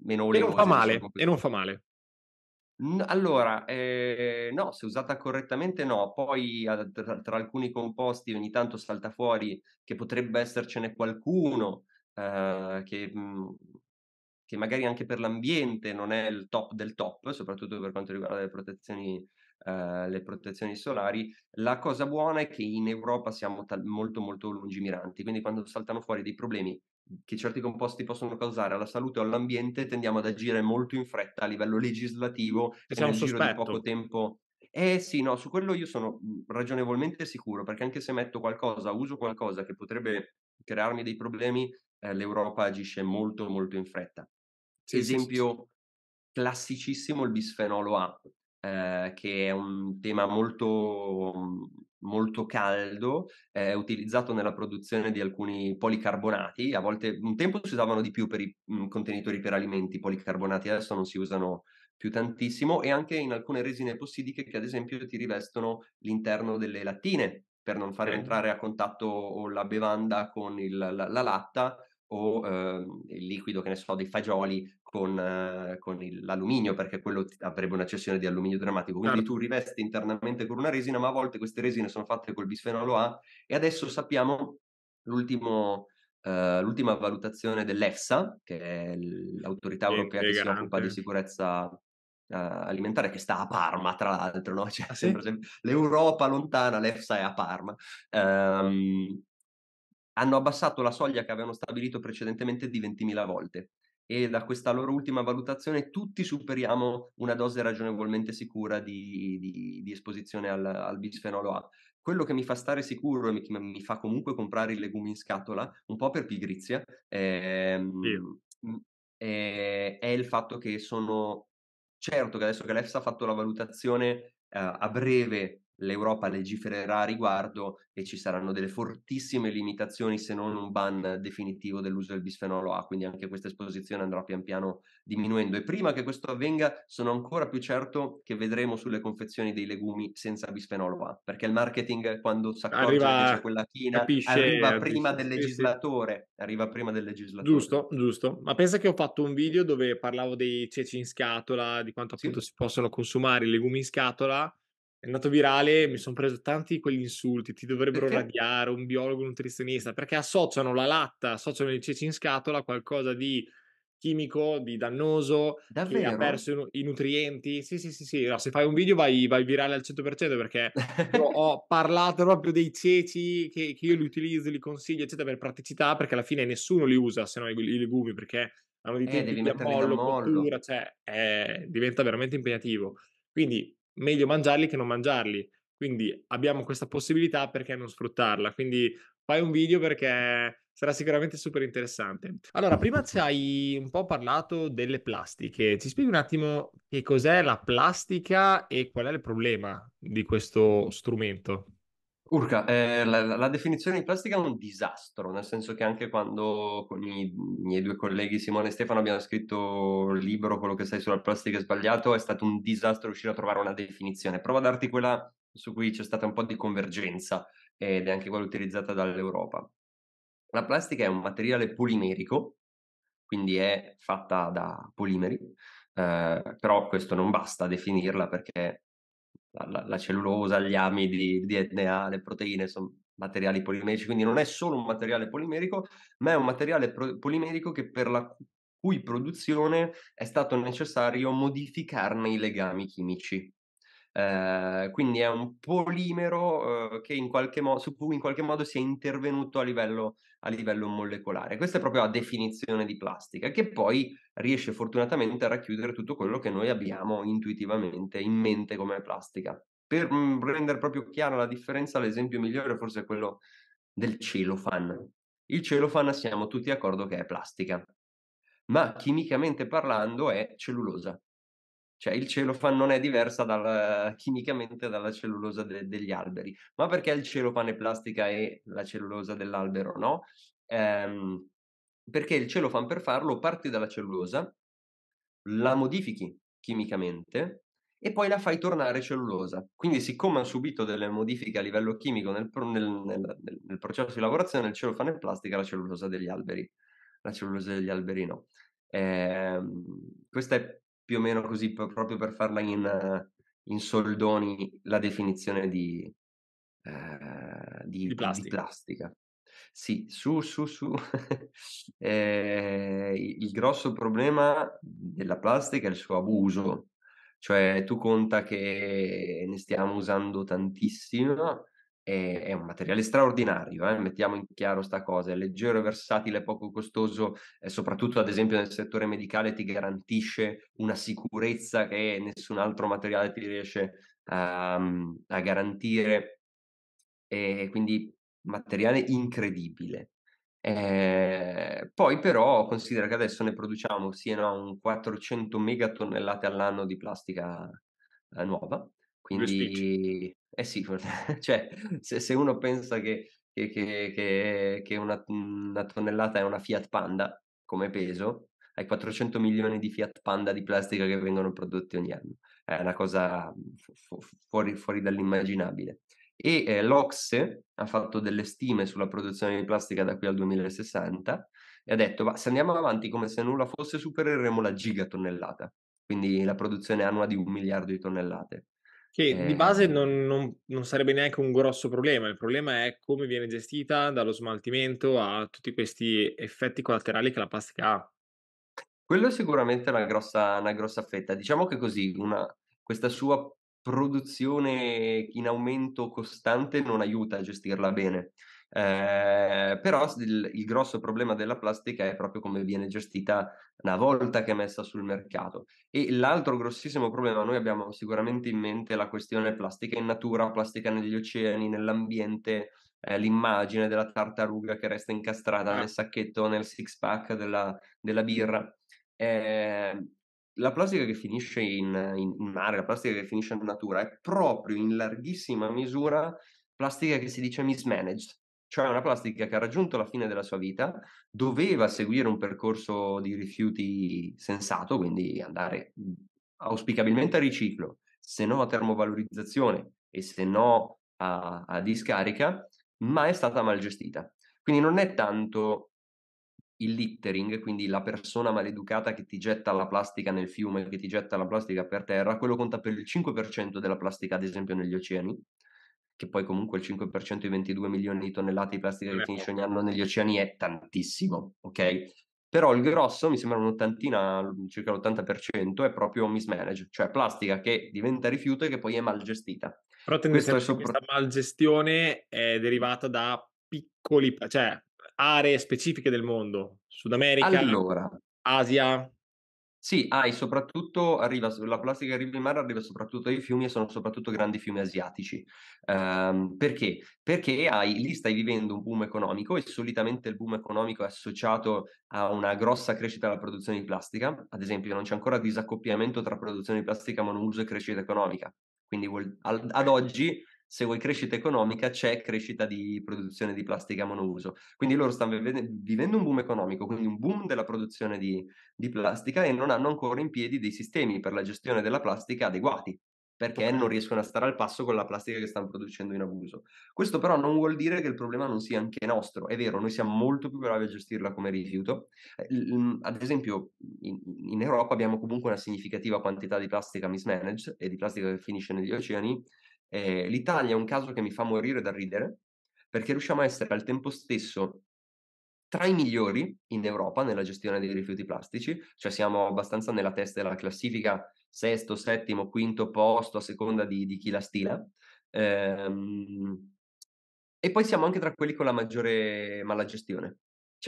meno olevose. E non fa male, diciamo e non fa male. Allora, eh, no, se usata correttamente no, poi tra, tra, alcuni composti ogni tanto salta fuori che potrebbe essercene qualcuno eh, che, mm, che, magari anche per l'ambiente non è il top del top, soprattutto per quanto riguarda le protezioni eh, le protezioni solari. La cosa buona è che in Europa siamo tal- molto molto lungimiranti, quindi quando saltano fuori dei problemi che certi composti possono causare alla salute o all'ambiente, tendiamo ad agire molto in fretta a livello legislativo e nel sospetto. giro di poco tempo. Eh sì, no, su quello io sono mhmm, ragionevolmente sicuro, perché anche se metto qualcosa, uso qualcosa che potrebbe crearmi dei problemi, eh, l'Europa agisce molto molto in fretta. Sì, Esempio sì, sì. classicissimo il bisfenolo A eh, che è un tema molto, molto caldo, eh, utilizzato nella produzione di alcuni policarbonati. A volte un tempo si usavano di più per i mh, mm, contenitori per alimenti policarbonati, adesso non si usano più tantissimo, e anche in alcune resine possidiche che ad esempio ti rivestono l'interno delle lattine per non far entrare a contatto la bevanda con il, la, la latta o eh, il liquido, che ne so, dei fagioli con, eh, con l'alluminio, perché quello avrebbe una cessione di alluminio drammatico. Quindi certo. tu rivesti internamente con una resina, ma a volte queste resine sono fatte col bisfenolo A e adesso sappiamo l'ultimo, eh, l'ultima valutazione dell'EFSA, che è l'autorità europea che, si occupa di sicurezza Uh, alimentare che sta a Parma, tra l'altro, no? cioè, ah, sempre, sempre... l'Europa lontana, l'EFSA è a Parma. Um, hanno abbassato la soglia che avevano stabilito precedentemente di 20.000 volte e da questa loro ultima valutazione tutti superiamo una dose ragionevolmente sicura di, di, di esposizione al, al, bisfenolo A. Quello che mi fa stare sicuro e mi, mi, fa comunque comprare i legumi in scatola, un po' per pigrizia, è, ehm, è, è il fatto che sono certo che adesso che l'EFSA ha fatto la valutazione eh, a breve l'Europa legifererà a riguardo e ci saranno delle fortissime limitazioni se non un ban definitivo dell'uso del bisfenolo A, quindi anche questa esposizione andrà pian piano diminuendo e prima che questo avvenga sono ancora più certo che vedremo sulle confezioni dei legumi senza bisfenolo A, perché il marketing quando si accorge arriva, che c'è quella china capisce, arriva capisce, eh, prima del legislatore, sì. arriva prima del legislatore. Giusto, giusto. Ma pensa che ho fatto un video dove parlavo dei ceci in scatola, di quanto appunto sì. si possono consumare i legumi in scatola è andato virale, mi sono preso tanti quegli insulti, ti dovrebbero perché? radiare un biologo, un nutrizionista, perché associano la latta, associano il ceci in scatola a qualcosa di chimico, di dannoso, Davvero? che ha perso i nutrienti. Sì, sì, sì, sì. No, se fai un video vai, vai virale al 100% perché ho parlato proprio dei ceci che, che, io li utilizzo, li consiglio, eccetera, per praticità, perché alla fine nessuno li usa, se no i, i legumi, perché hanno dei eh, tempi eh, di ammollo, cottura, cioè eh, diventa veramente impegnativo. Quindi meglio mangiarli che non mangiarli. Quindi abbiamo questa possibilità, perché non sfruttarla? Quindi fai un video perché sarà sicuramente super interessante. Allora, prima ci hai un po' parlato delle plastiche. Ci spieghi un attimo che cos'è la plastica e qual è il problema di questo strumento? Urca, eh, la, la, definizione di plastica è un disastro, nel senso che anche quando con i miei due colleghi Simone e Stefano abbiamo scritto il libro Quello che sai sulla plastica è sbagliato, è stato un disastro riuscire a trovare una definizione. Prova a darti quella su cui c'è stata un po' di convergenza ed è anche quella utilizzata dall'Europa. La plastica è un materiale polimerico, quindi è fatta da polimeri, eh, però questo non basta a definirla perché la, la cellulosa, gli amidi, il DNA, le proteine, sono materiali polimerici, quindi non è solo un materiale polimerico, ma è un materiale pro- polimerico che per la cui produzione è stato necessario modificarne i legami chimici. Ehm, quindi è un polimero eh, mo- su cui in qualche modo si è intervenuto a livello, a livello, molecolare. Questa è proprio la definizione di plastica, che poi riesce fortunatamente a racchiudere tutto quello che noi abbiamo intuitivamente in mente come plastica. Per mh, mhmm, rendere proprio chiara la differenza, l'esempio migliore forse è quello del celofan. Il celofan siamo tutti d'accordo che è plastica, ma chimicamente parlando è cellulosa. Cioè il celofan non è diversa dal, eh, chimicamente dalla cellulosa de- degli alberi. Ma perché il celofan è plastica e la cellulosa dell'albero no? Ehm, perché il celofan per farlo parte dalla cellulosa, la modifichi chimicamente e poi la fai tornare cellulosa. Quindi, siccome ha subito delle modifiche a livello chimico nel, nel, nel, nel processo di lavorazione, il celofane è plastica, la cellulosa degli alberi, la cellulosa degli alberi no. Eh, questa è più o meno così, proprio per farla in, eh, in, soldoni, la definizione di, eh, di, di, plastica. di plastica. Sì, su, su, su. eh, il grosso problema della plastica è il suo abuso, cioè tu conta che ne stiamo usando tantissima è, è un materiale straordinario, eh? mettiamo in chiaro questa cosa, è leggero, versatile, poco costoso, eh, soprattutto ad esempio nel settore medicale ti garantisce una sicurezza che nessun altro materiale ti riesce um, a garantire, e quindi materiale incredibile. Eh, poi però considera che adesso ne produciamo siano a un 400 megatonnellate all'anno di plastica eh, nuova quindi, eh sì, cioè, se, se uno pensa che, che, che, che una, una, tonnellata è una Fiat Panda come peso, hai 400 milioni di Fiat Panda di plastica che vengono prodotti ogni anno. È una cosa fu, fuori, fuori, dall'immaginabile. E eh, l'Ocse ha fatto delle stime sulla produzione di plastica da qui al 2060 e ha detto, ma se andiamo avanti come se nulla fosse, supereremo la gigatonnellata, quindi la produzione annua di un miliardo di tonnellate. Che eh... di base non, non, non, sarebbe neanche un grosso problema, il problema è come viene gestita dallo smaltimento a tutti questi effetti collaterali che la plastica ha. Quello è sicuramente una grossa, una grossa fetta. Diciamo che così, una, questa sua produzione in aumento costante non aiuta a gestirla bene. Eh, però il, il, grosso problema della plastica è proprio come viene gestita una volta che è messa sul mercato. E l'altro grossissimo problema, noi abbiamo sicuramente in mente la questione plastica in natura, plastica negli oceani, nell'ambiente, eh, l'immagine della tartaruga che resta incastrata ah. nel sacchetto, nel six pack della, della birra. Eh, la plastica che finisce in, in, in mare, la plastica che finisce in natura è proprio in larghissima misura plastica che si dice mismanaged, cioè una plastica che ha raggiunto la fine della sua vita, doveva seguire un percorso di rifiuti sensato, quindi andare mhmm, auspicabilmente a riciclo, se no a termovalorizzazione e se no a, a discarica, ma è stata mal gestita. Quindi non è tanto il littering, quindi la persona maleducata che ti getta la plastica nel fiume, che ti getta la plastica per terra, quello conta per il 5% della plastica, ad esempio, negli oceani, che poi comunque il 5% di 22 milioni di tonnellate di plastica che finisce ogni anno negli oceani è tantissimo, ok? Però il grosso, mi sembra un'ottantina, circa l'80%, è proprio mismanage, cioè plastica che diventa rifiuto e che poi è mal gestita. Però tendenzialmente sopra... questa malgestione è derivata da piccoli, cioè aree specifiche del mondo, Sud America, allora, Asia. Sì, hai soprattutto arriva la plastica arriva in mare arriva soprattutto dai fiumi e sono soprattutto grandi fiumi asiatici. Ehm, perché? Perché hai lì stai vivendo un boom economico e solitamente il boom economico è associato a una grossa crescita della produzione di plastica. Ad esempio, non c'è ancora disaccoppiamento tra produzione di plastica monouso e crescita economica. Quindi vuol, al, ad oggi se vuoi crescita economica c'è crescita di produzione di plastica monouso. Quindi loro stanno vivendo un boom economico, quindi un boom della produzione di, di plastica e non hanno ancora in piedi dei sistemi per la gestione della plastica adeguati perché non riescono a stare al passo con la plastica che stanno producendo in abuso. Questo però non vuol dire che il problema non sia anche nostro. È vero, noi siamo molto più bravi a gestirla come rifiuto. Eh, ad esempio, in, in Europa abbiamo comunque una significativa quantità di plastica mismanaged e di plastica che finisce negli oceani eh, L'Italia è un caso che mi fa morire da ridere perché riusciamo a essere al tempo stesso tra i migliori in Europa nella gestione dei rifiuti plastici, cioè siamo abbastanza nella testa della classifica, sesto, settimo, quinto posto a seconda di, di chi la stila. Ehm, e poi siamo anche tra quelli con la maggiore malagestione.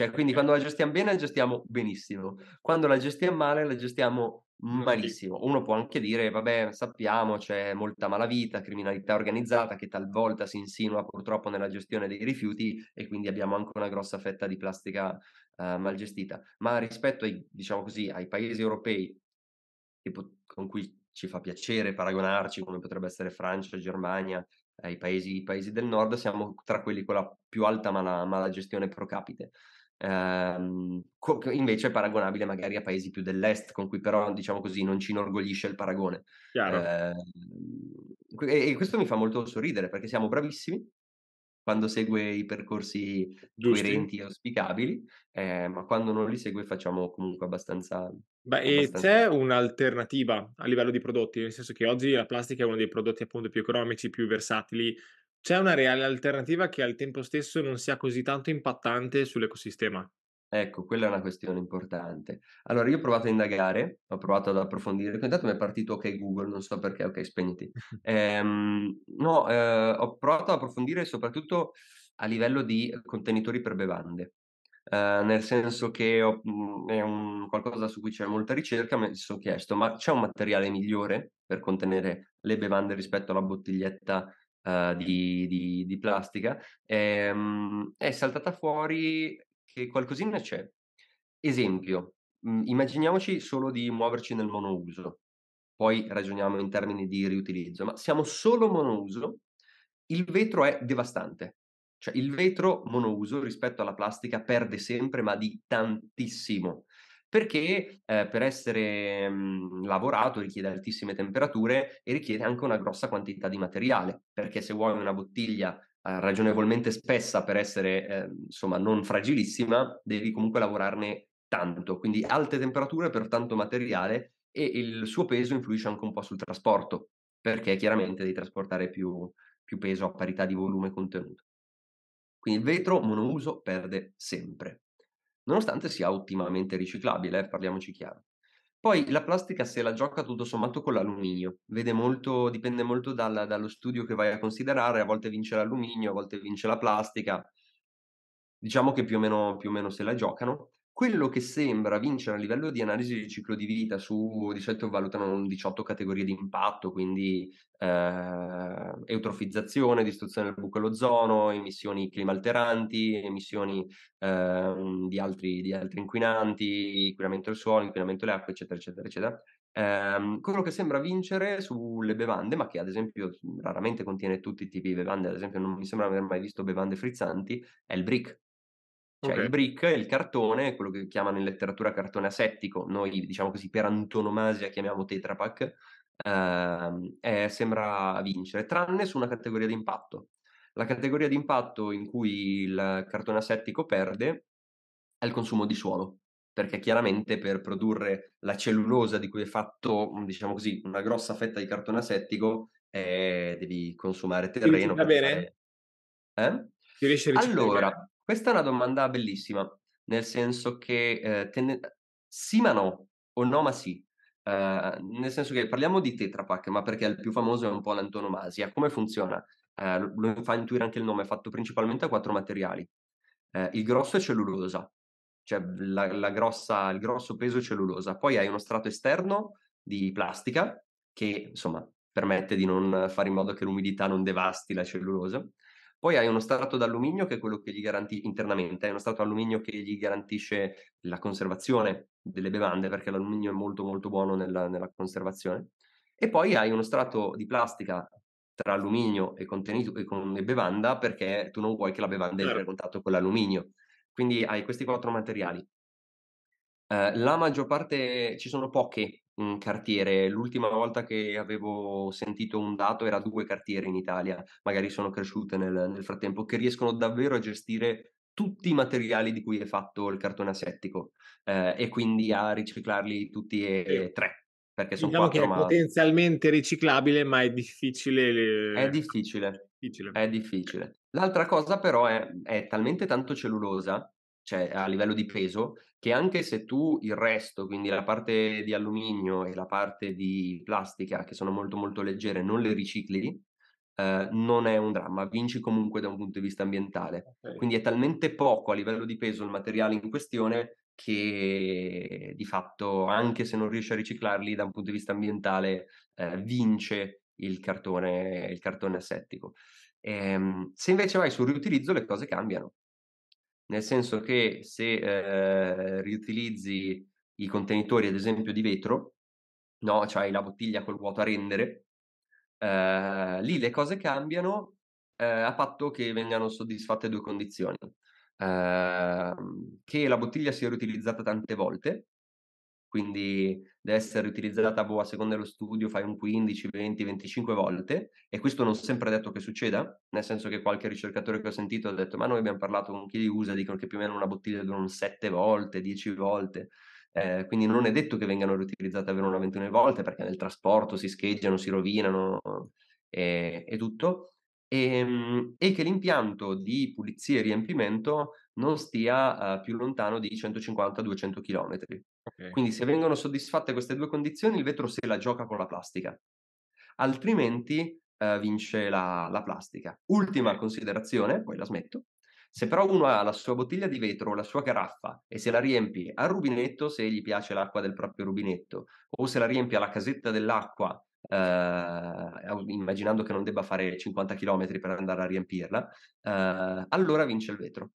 Cioè, cioè, quindi quando la gestiamo bene, la gestiamo benissimo. Quando la gestiamo male, la gestiamo malissimo. Uno può anche dire, vabbè, sappiamo, c'è molta malavita, criminalità organizzata che talvolta si insinua purtroppo nella gestione dei rifiuti e quindi abbiamo anche una grossa fetta di plastica uh, mal gestita. Ma rispetto ai, diciamo così, ai paesi europei tipo, con cui ci fa piacere paragonarci, come potrebbe essere Francia, Germania, ai paesi, paesi del nord, siamo tra quelli con la più alta mala, mala gestione pro capite ehm, invece è paragonabile magari a paesi più dell'est, con cui però, diciamo così, non ci inorgoglisce il paragone. Eh, e, e questo mi fa molto sorridere, perché siamo bravissimi, quando segue i percorsi Giusti. coerenti e auspicabili, eh, ma quando non li segue facciamo comunque abbastanza... Beh, abbastanza... e c'è un'alternativa a livello di prodotti, nel senso che oggi la plastica è uno dei prodotti appunto più economici, più versatili, c'è una reale alternativa che al tempo stesso non sia così tanto impattante sull'ecosistema? Ecco, quella è una questione importante. Allora, io ho provato a indagare, ho provato ad approfondire, intanto mi è partito ok Google, non so perché, ok spegniti. Ehm, no, eh, ho provato ad approfondire soprattutto a livello di contenitori per bevande, eh, nel senso che ho, mm, è un, qualcosa su cui c'è molta ricerca, mi sono chiesto, ma c'è un materiale migliore per contenere le bevande rispetto alla bottiglietta uh, di, di, di, plastica, ehm, è saltata fuori che qualcosina c'è. Esempio, mm, immaginiamoci solo di muoverci nel monouso, poi ragioniamo in termini di riutilizzo, ma siamo solo monouso, il vetro è devastante. Cioè il vetro monouso rispetto alla plastica perde sempre, ma di tantissimo perché eh, per essere mh, mhmm, lavorato richiede altissime temperature e richiede anche una grossa quantità di materiale, perché se vuoi una bottiglia eh, ragionevolmente spessa per essere eh, insomma non fragilissima, devi comunque lavorarne tanto, quindi alte temperature per tanto materiale e il suo peso influisce anche un po' sul trasporto, perché chiaramente devi trasportare più, più peso a parità di volume contenuto. Quindi il vetro monouso perde sempre nonostante sia ottimamente riciclabile, eh, parliamoci chiaro. Poi la plastica se la gioca tutto sommato con l'alluminio, Vede molto, dipende molto dal, dallo studio che vai a considerare, a volte vince l'alluminio, a volte vince la plastica, diciamo che più o meno, più o meno se la giocano quello che sembra vincere a livello di analisi di ciclo di vita su, di solito valutano 18 categorie di impatto, quindi eh, eutrofizzazione, distruzione del buco ozono, emissioni climalteranti, emissioni eh, di, altri, di, altri, inquinanti, inquinamento del suolo, inquinamento delle acque, eccetera, eccetera, eccetera. Eh, quello che sembra vincere sulle bevande, ma che ad esempio raramente contiene tutti i tipi di bevande, ad esempio non mi sembra aver mai visto bevande frizzanti, è il brick, cioè okay. il brick, il cartone, quello che chiamano in letteratura cartone asettico, noi diciamo così per antonomasia chiamiamo tetrapack, ehm, eh, sembra vincere, tranne su una categoria di impatto. La categoria di impatto in cui il cartone asettico perde è il consumo di suolo, perché chiaramente per produrre la cellulosa di cui è fatto, diciamo così, una grossa fetta di cartone asettico, eh, devi consumare terreno. Va bene? Fare... Eh? Ti riesci a riciclare? Allora, questa è una domanda bellissima, nel senso che eh, tende... sì ma no, o no ma sì. Uh, nel senso che parliamo di Tetra Pak, ma perché il più famoso è un po' l'antonomasia. Come funziona? Uh, lo fa intuire anche il nome, è fatto principalmente a quattro materiali. Uh, il grosso è cellulosa, cioè la, la grossa, il grosso peso è cellulosa. Poi hai uno strato esterno di plastica che, insomma, permette di non fare in modo che l'umidità non devasti la cellulosa. Poi hai uno strato d'alluminio che è quello che gli garantisce internamente, è uno strato d'alluminio che gli garantisce la conservazione delle bevande, perché l'alluminio è molto molto buono nella, nella conservazione. E poi hai uno strato di plastica tra alluminio e, contenuto, e, con, e bevanda, perché tu non vuoi che la bevanda entri in contatto con l'alluminio. Quindi hai questi quattro materiali. Uh, la maggior parte, ci sono poche un cartiere. L'ultima volta che avevo sentito un dato era due cartiere in Italia, magari sono cresciute nel, nel frattempo, che riescono davvero a gestire tutti i materiali di cui è fatto il cartone asettico eh, e quindi a riciclarli tutti e, e tre. Perché sono diciamo quattro, che è ma... potenzialmente riciclabile, ma è difficile. È difficile. difficile. È difficile. L'altra cosa, però, è, è talmente tanto cellulosa cioè a livello di peso, che anche se tu il resto, quindi la parte di alluminio e la parte di plastica, che sono molto molto leggere, non le ricicli, eh, non è un dramma, vinci comunque da un punto di vista ambientale. Okay. Quindi è talmente poco a livello di peso il materiale in questione che di fatto, anche se non riesci a riciclarli, da un punto di vista ambientale eh, vince il cartone, il cartone assettico. Ehm, se invece vai sul riutilizzo, le cose cambiano nel senso che se eh, riutilizzi i contenitori, ad esempio, di vetro, no, c'hai la bottiglia col vuoto a rendere, eh, lì le cose cambiano eh, a patto che vengano soddisfatte due condizioni. Ehm, che la bottiglia sia riutilizzata tante volte quindi deve essere utilizzata boh, a seconda dello studio, fai un 15, 20, 25 volte e questo non sempre è detto che succeda, nel senso che qualche ricercatore che ho sentito ha detto ma noi abbiamo parlato con chi li usa, dicono che più o meno una bottiglia durano 7 volte, 10 volte, eh, quindi non è detto che vengano riutilizzate per una 21 volte perché nel trasporto si scheggiano, si rovinano e, eh, e tutto, e, ehm, e che l'impianto di pulizia e riempimento non stia uh, più lontano di 150-200 km. Okay. Quindi se vengono soddisfatte queste due condizioni, il vetro se la gioca con la plastica, altrimenti uh, vince la, la, plastica. Ultima considerazione, poi la smetto. Se però uno ha la sua bottiglia di vetro, la sua caraffa e se la riempie al rubinetto, se gli piace l'acqua del proprio rubinetto, o se la riempie alla casetta dell'acqua Uh, immaginando che non debba fare 50 km per andare a riempirla, uh, allora vince il vetro.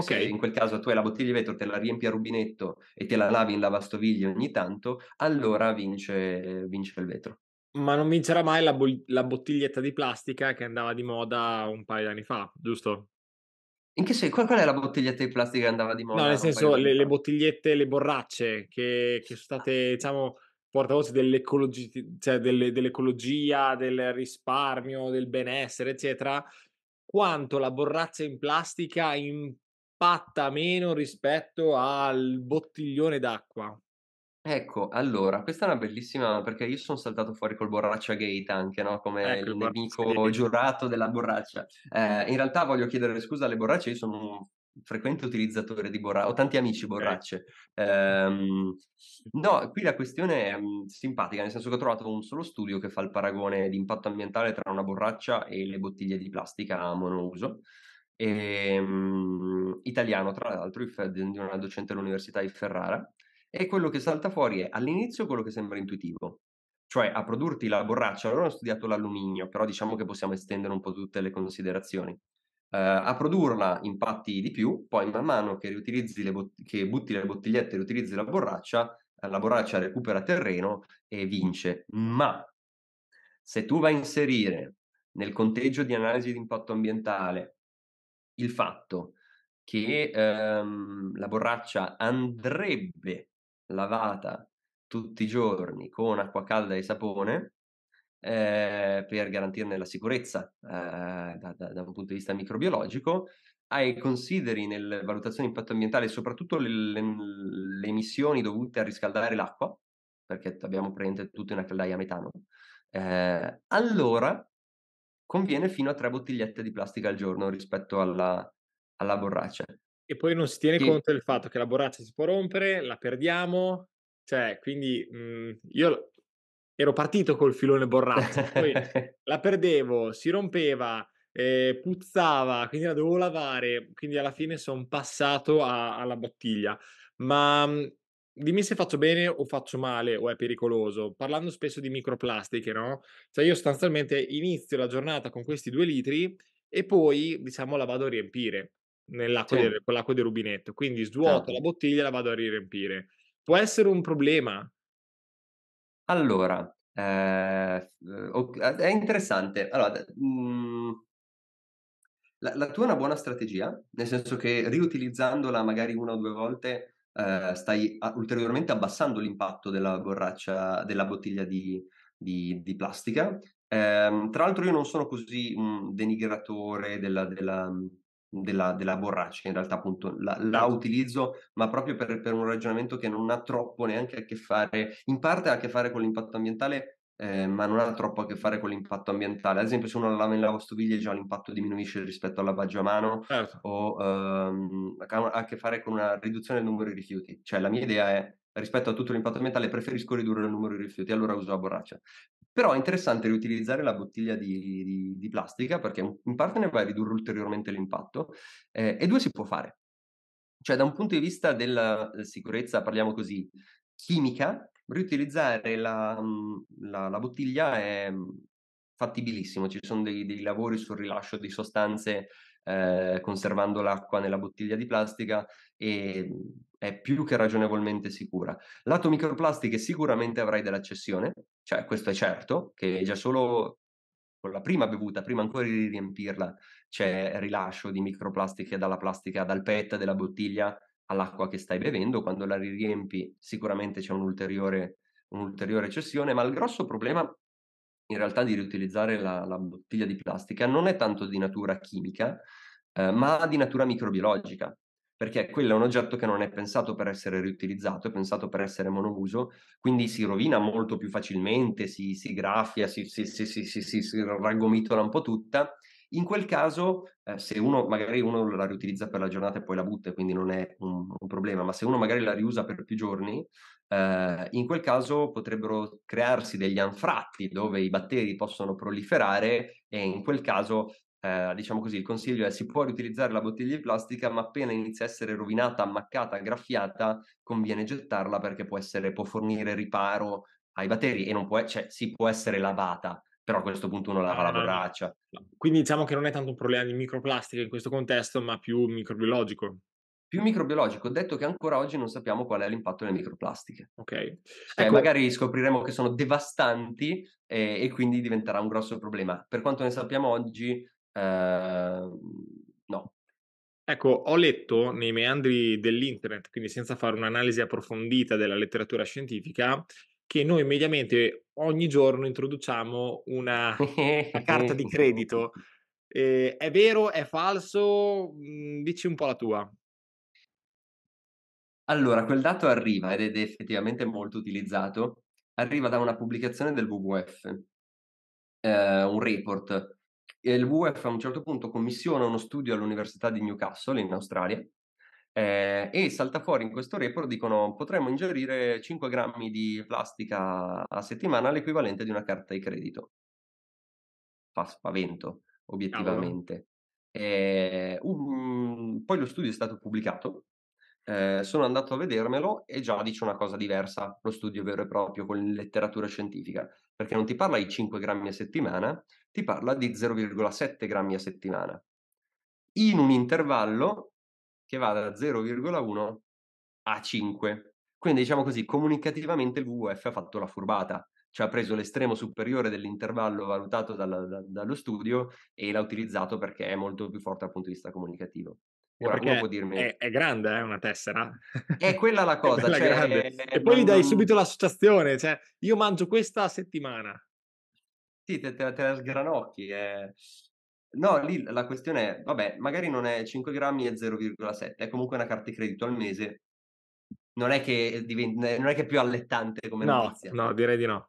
Cioè, okay. in quel caso tu hai la bottiglia di vetro, te la riempi a rubinetto e te la lavi in lavastoviglie ogni tanto, allora vince, vince il vetro. Ma non vincerà mai la, bo- la, bottiglietta di plastica che andava di moda un paio di anni fa, giusto? In che senso? Qual, qual è la bottiglietta di plastica che andava di moda? No, nel senso le, le, bottigliette, le borracce che, che sono state, ah. diciamo, portavoce dell'ecologi- cioè delle, dell'ecologia, del risparmio, del benessere, eccetera, quanto la borraccia in plastica in impatta meno rispetto al bottiglione d'acqua? Ecco, allora, questa è una bellissima perché io sono saltato fuori col borraccia gate anche, no? Come ecco, il nemico borraccia. giurato della borraccia. Eh, in realtà voglio chiedere scusa alle borracce, io sono un frequente utilizzatore di borracce, ho tanti amici borracce. Okay. Um, ehm, no, qui la questione è mm, simpatica, nel senso che ho trovato un solo studio che fa il paragone di impatto ambientale tra una borraccia e le bottiglie di plastica monouso ehm, italiano tra l'altro, di una docente all'Università di Ferrara, e quello che salta fuori è all'inizio quello che sembra intuitivo, cioè a produrti la borraccia, loro hanno studiato l'alluminio, però diciamo che possiamo estendere un po' tutte le considerazioni. Uh, a produrla impatti di più, poi man mano che, le bot- che butti le bottigliette e riutilizzi la borraccia, eh, la borraccia recupera terreno e vince. Ma se tu vai a inserire nel conteggio di analisi di impatto ambientale il fatto che ehm, la borraccia andrebbe lavata tutti i giorni con acqua calda e sapone eh, per garantirne la sicurezza eh, da, da, da, un punto di vista microbiologico, hai consideri nelle valutazioni di impatto ambientale soprattutto le, le, le, emissioni dovute a riscaldare l'acqua, perché abbiamo presente tutta una caldaia a metano, eh, allora conviene fino a tre bottigliette di plastica al giorno rispetto alla, alla borraccia. E poi non si tiene che... conto del fatto che la borraccia si può rompere, la perdiamo, cioè, quindi mh, mhmm, io ero partito col filone borraccia, poi la perdevo, si rompeva, eh, puzzava, quindi la dovevo lavare, quindi alla fine sono passato a, alla bottiglia. Ma mhmm, dimmi se faccio bene o faccio male o è pericoloso. Parlando spesso di microplastiche, no? Cioè io sostanzialmente inizio la giornata con questi due litri e poi, diciamo, la vado a riempire nell'acqua sì. di, con l'acqua del rubinetto. Quindi svuoto sì. la certo. bottiglia e la vado a riempire. Può essere un problema? Allora, eh, eh, eh è interessante. Allora, mh... Mhmm, la, la, tua è una buona strategia, nel senso che riutilizzandola magari una o due volte eh, stai ulteriormente abbassando l'impatto della borraccia, della bottiglia di, di, di plastica. Eh, tra l'altro io non sono così un mm, denigratore della, della, mm, della, della borraccia, in realtà appunto la, la certo. utilizzo, ma proprio per, per, un ragionamento che non ha troppo neanche a che fare, in parte ha a che fare con l'impatto ambientale, eh, ma non ha troppo a che fare con l'impatto ambientale. Ad esempio, se uno la lava in lavastoviglie, già l'impatto diminuisce rispetto al lavaggio a mano, certo. o ehm, ha a che fare con una riduzione del numero di rifiuti. Cioè, la mia idea è rispetto a tutto l'impatto ambientale preferisco ridurre il numero di rifiuti, allora uso la borraccia. Però è interessante riutilizzare la bottiglia di, di, di plastica perché in parte ne va a ridurre ulteriormente l'impatto eh, e due si può fare. Cioè da un punto di vista della eh, sicurezza, parliamo così, chimica, riutilizzare la, mhmm, la, la bottiglia è mhmm, fattibilissimo, ci sono dei, dei lavori sul rilascio di sostanze eh, conservando l'acqua nella bottiglia di plastica e mhmm, è più che ragionevolmente sicura. Lato microplastiche sicuramente avrai dell'accessione, cioè questo è certo, che già solo con la prima bevuta, prima ancora di riempirla, c'è rilascio di microplastiche dalla plastica, dal PET, della bottiglia, all'acqua che stai bevendo, quando la riempi sicuramente c'è un'ulteriore, un'ulteriore cessione, ma il grosso problema in realtà di riutilizzare la, la bottiglia di plastica non è tanto di natura chimica, eh, ma di natura microbiologica, perché quello è un oggetto che non è pensato per essere riutilizzato, è pensato per essere monouso, quindi si rovina molto più facilmente, si, si graffia, si, si, si, si raggomitola un po' tutta in quel caso, eh, se uno magari uno la riutilizza per la giornata e poi la butta, quindi non è un, un problema, ma se uno magari la riusa per più giorni, eh, in quel caso potrebbero crearsi degli anfratti dove i batteri possono proliferare e in quel caso eh, diciamo così, il consiglio è si può riutilizzare la bottiglia di plastica, ma appena inizia a essere rovinata, ammaccata, graffiata, conviene gettarla perché può, essere, può fornire riparo ai batteri e non può, cioè, si può essere lavata però a questo punto uno lava la ah, braccia. Quindi diciamo che non è tanto un problema di microplastica in questo contesto, ma più microbiologico. Più microbiologico, detto che ancora oggi non sappiamo qual è l'impatto delle microplastiche. Ok. Cioè, ecco... magari scopriremo che sono devastanti e, eh, e, quindi diventerà un grosso problema. Per quanto ne sappiamo oggi, eh, no. Ecco, ho letto nei meandri dell'internet, quindi senza fare un'analisi approfondita della letteratura scientifica, che noi mediamente ogni giorno introduciamo una, una carta di credito. Eh, è vero? È falso? Mm, dici un po' la tua. Allora, quel dato arriva ed è effettivamente molto utilizzato. Arriva da una pubblicazione del WWF, eh, un report. E Il WWF a un certo punto commissiona uno studio all'Università di Newcastle in Australia eh, e salta fuori in questo report, dicono potremmo ingerire 5 grammi di plastica a settimana, l'equivalente di una carta di credito. Fa spavento, obiettivamente. Eh, um, poi lo studio è stato pubblicato, eh, sono andato a vedermelo e già dice una cosa diversa, lo studio vero e proprio con letteratura scientifica, perché non ti parla di 5 grammi a settimana, ti parla di 0,7 grammi a settimana. In un intervallo che va da 0,1 a 5. Quindi diciamo così, comunicativamente il WWF ha fatto la furbata, cioè ha preso l'estremo superiore dell'intervallo valutato dalla, da, dallo studio e l'ha utilizzato perché è molto più forte dal punto di vista comunicativo. Ora, perché può dirmi... è, è grande, è eh, una tessera. È quella la cosa. cioè, è, e ehm, poi gli dai non... subito l'associazione, cioè io mangio questa settimana. Sì, te, te, te la sgranocchi. È... Eh. No, lì la questione è, vabbè, magari non è 5 grammi e 0,7, è comunque una carta di credito al mese. Non è che, eh, divent- non è, che è più allettante come no, notizia. No, direi di no.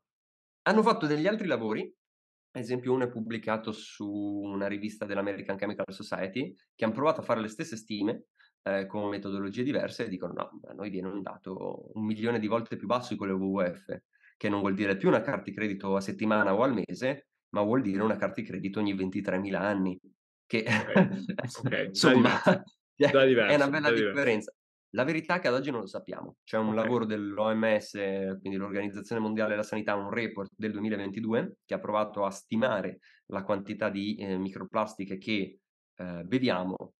Hanno fatto degli altri lavori, ad esempio uno è pubblicato su una rivista dell'American Chemical Society, che hanno provato a fare le stesse stime eh, con metodologie diverse e dicono no, a noi viene un dato un milione di volte più basso di quello WWF, che non vuol dire più una carta di credito a settimana o al mese, ma vuol dire una carta di credito ogni 23.000 anni, che okay. okay. insomma cioè, da diverso, è una bella differenza. Diverso. La verità è che ad oggi non lo sappiamo. C'è un okay. lavoro dell'OMS, quindi l'Organizzazione Mondiale della Sanità, un report del 2022 che ha provato a stimare la quantità di eh, microplastiche che eh, beviamo,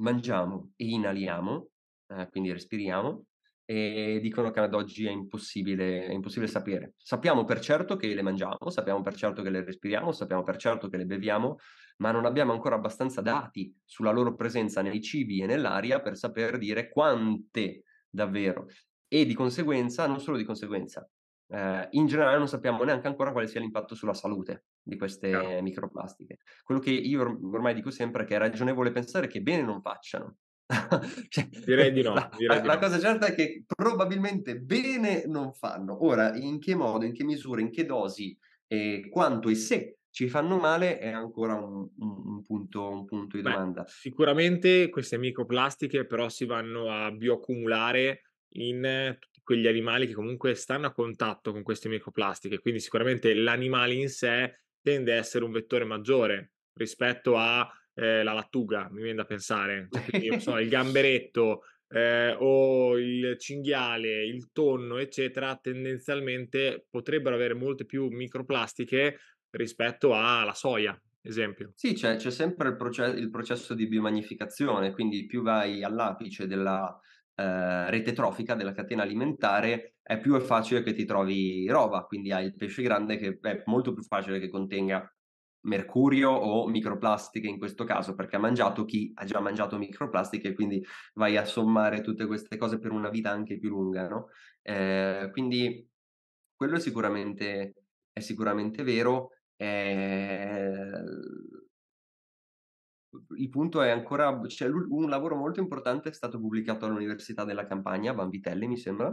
mangiamo e inaliamo, eh, quindi respiriamo, e dicono che ad oggi è impossibile, è impossibile sapere. Sappiamo per certo che le mangiamo, sappiamo per certo che le respiriamo, sappiamo per certo che le beviamo, ma non abbiamo ancora abbastanza dati sulla loro presenza nei cibi e nell'aria per saper dire quante davvero. E di conseguenza, non solo di conseguenza, eh, in generale non sappiamo neanche ancora quale sia l'impatto sulla salute di queste no. microplastiche. Quello che io ormai dico sempre è che è ragionevole pensare che bene non facciano, cioè, direi di no. La, direi la, di la no. cosa certa è che probabilmente bene non fanno. Ora, in che modo, in che misura, in che dosi, eh, quanto e se ci fanno male è ancora un, un, un, punto, un punto, di Beh, domanda. Sicuramente queste microplastiche però si vanno a bioaccumulare in tutti quegli animali che comunque stanno a contatto con queste microplastiche, quindi sicuramente l'animale in sé tende a essere un vettore maggiore rispetto a eh, la lattuga, mi viene da pensare, Quindi, cioè, so, il gamberetto eh, o il cinghiale, il tonno, eccetera, tendenzialmente potrebbero avere molte più microplastiche rispetto alla soia, esempio. Sì, c'è, c'è sempre il, proces- il, processo di biomagnificazione, quindi più vai all'apice della eh, rete trofica della catena alimentare, è più è facile che ti trovi roba, quindi hai il pesce grande che è molto più facile che contenga mercurio o microplastiche in questo caso, perché ha mangiato chi ha già mangiato microplastiche, quindi vai a sommare tutte queste cose per una vita anche più lunga, no? Eh, quindi quello è sicuramente, è sicuramente vero. Eh, il punto è ancora, c'è cioè un lavoro molto importante, è stato pubblicato all'Università della Campania, Vitelli mi sembra,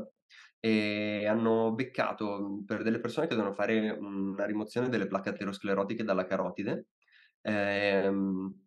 e hanno beccato mhmm, per delle persone che devono fare una rimozione delle placche aterosclerotiche dalla carotide. Ehm,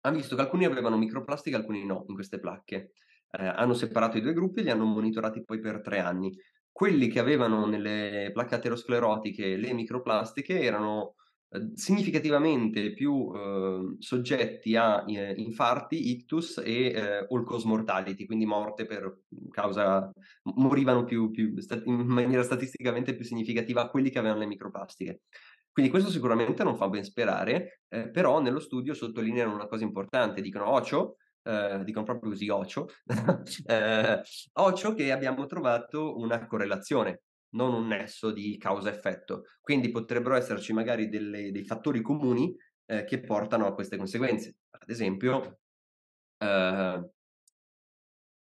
hanno visto che alcuni avevano microplastica, alcuni no in queste placche. Eh, hanno separato i due gruppi e li hanno monitorati poi per tre anni. Quelli che avevano nelle placche aterosclerotiche le microplastiche erano Ehm, significativamente più eh, soggetti a eh, infarti, ictus e eh, all cause mortality, quindi morte per causa, morivano più, più in maniera statisticamente più significativa quelli che avevano le microplastiche. Quindi questo sicuramente non fa ben sperare, eh, però nello studio sottolineano una cosa importante, dicono ocio, eh, dicono proprio così ocio, eh, ocio che abbiamo trovato una correlazione non un nesso di causa-effetto. Quindi potrebbero esserci magari delle, dei fattori comuni eh, che portano a queste conseguenze. Ad esempio, eh,